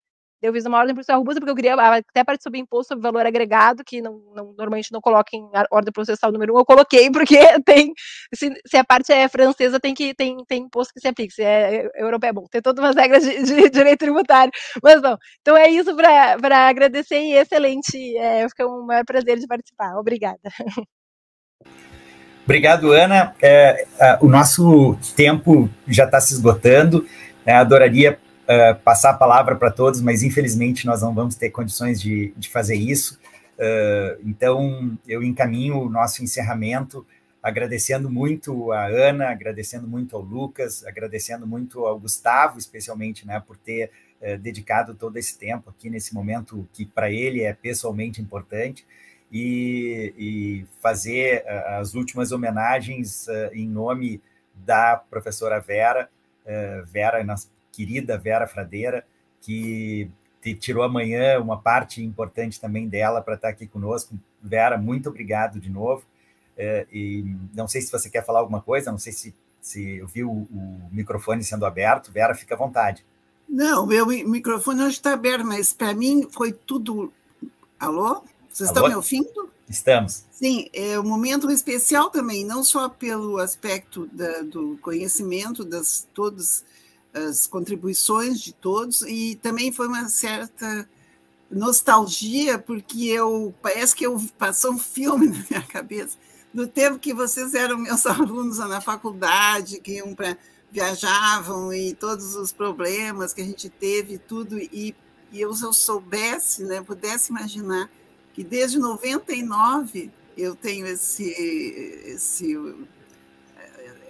Eu fiz uma ordem processual robusta porque eu queria, ah, até parte sobre imposto sobre valor agregado, que não, não, normalmente não coloca em ordem processual número 1, um, eu coloquei, porque tem, se, se, a parte é francesa, tem que tem, tem imposto que se aplica, se é europeu é, é bom, tem todas as regras de, de, direito tributário, mas bom, então é isso para agradecer e excelente, é, um maior prazer de participar, obrigada. Obrigado, Ana. É, o nosso tempo já está se esgotando. É, adoraria eh, passar a palavra para todos, mas infelizmente nós não vamos ter condições de, de fazer isso. Uh, então, eu encaminho o nosso encerramento agradecendo muito a Ana, agradecendo muito ao Lucas, agradecendo muito ao Gustavo, especialmente, né, por ter uh, dedicado todo esse tempo aqui nesse momento que para ele é pessoalmente importante e, e fazer as últimas homenagens uh, em nome da professora Vera. Vera, nós querida Vera Fradeira, que tirou amanhã uma parte importante também dela para estar tá aqui conosco. Vera, muito obrigado de novo. É, e não sei se você quer falar alguma coisa, não sei se, se eu vi o, o microfone sendo aberto. Vera, fica à vontade. Não, meu microfone hoje está aberto, mas para mim foi tudo. Alô? Vocês estão me ouvindo? Estamos. Sim, é um momento especial também, não só pelo aspecto da, do conhecimento das todos as contribuições de todos e também foi uma certa nostalgia porque eu parece que eu passou um filme na minha cabeça do tempo que vocês eram meus alunos na faculdade, que iam para viajavam e todos os problemas que a gente teve tudo e, e eu, se eu soubesse, né, pudesse imaginar que desde 99 eu tenho esse esse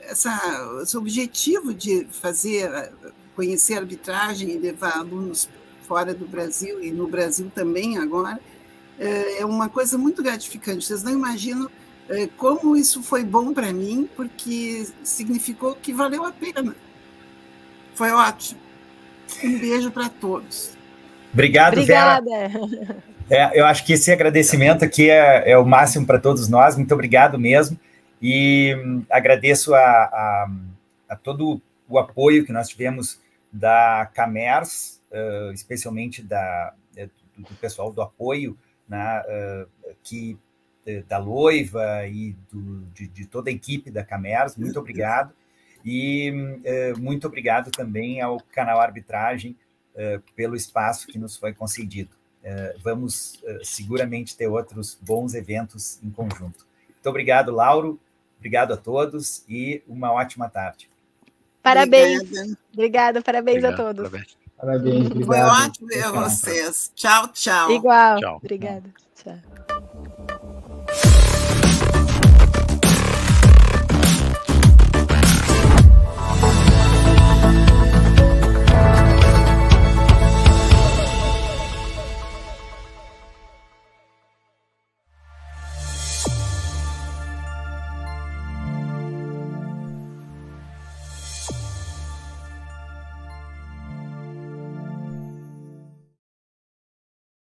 essa, esse objetivo de fazer, eh, conhecer arbitragem e levar alunos fora do Brasil e no Brasil também agora, eh, é uma coisa muito gratificante. Vocês não imaginam eh, como isso foi bom para mim, porque significou que valeu a pena. Foi ótimo. Um beijo para todos. Obrigado, Obrigada. Vera. É, eu acho que esse agradecimento aqui é, é o máximo para todos nós. Muito obrigado mesmo. E hum, agradeço a, a, a todo o apoio que nós tivemos da Camers, uh, especialmente da, é, do, do, pessoal do apoio né, uh, que, é, da Loiva e do, de, de, toda a equipe da Camers. Muito obrigado. E uh, muito obrigado também ao canal Arbitragem pelo espaço que nos foi concedido. vamos seguramente ter outros bons eventos em conjunto. Muito obrigado, Lauro. Obrigado a todos e uma ótima tarde. Parabéns. Obrigada, Obrigada parabéns Obrigado, a todos. Parabéns. parabéns Foi ótimo ver vocês. Tchau, tchau. Igual. Tchau. Obrigada. Tchau.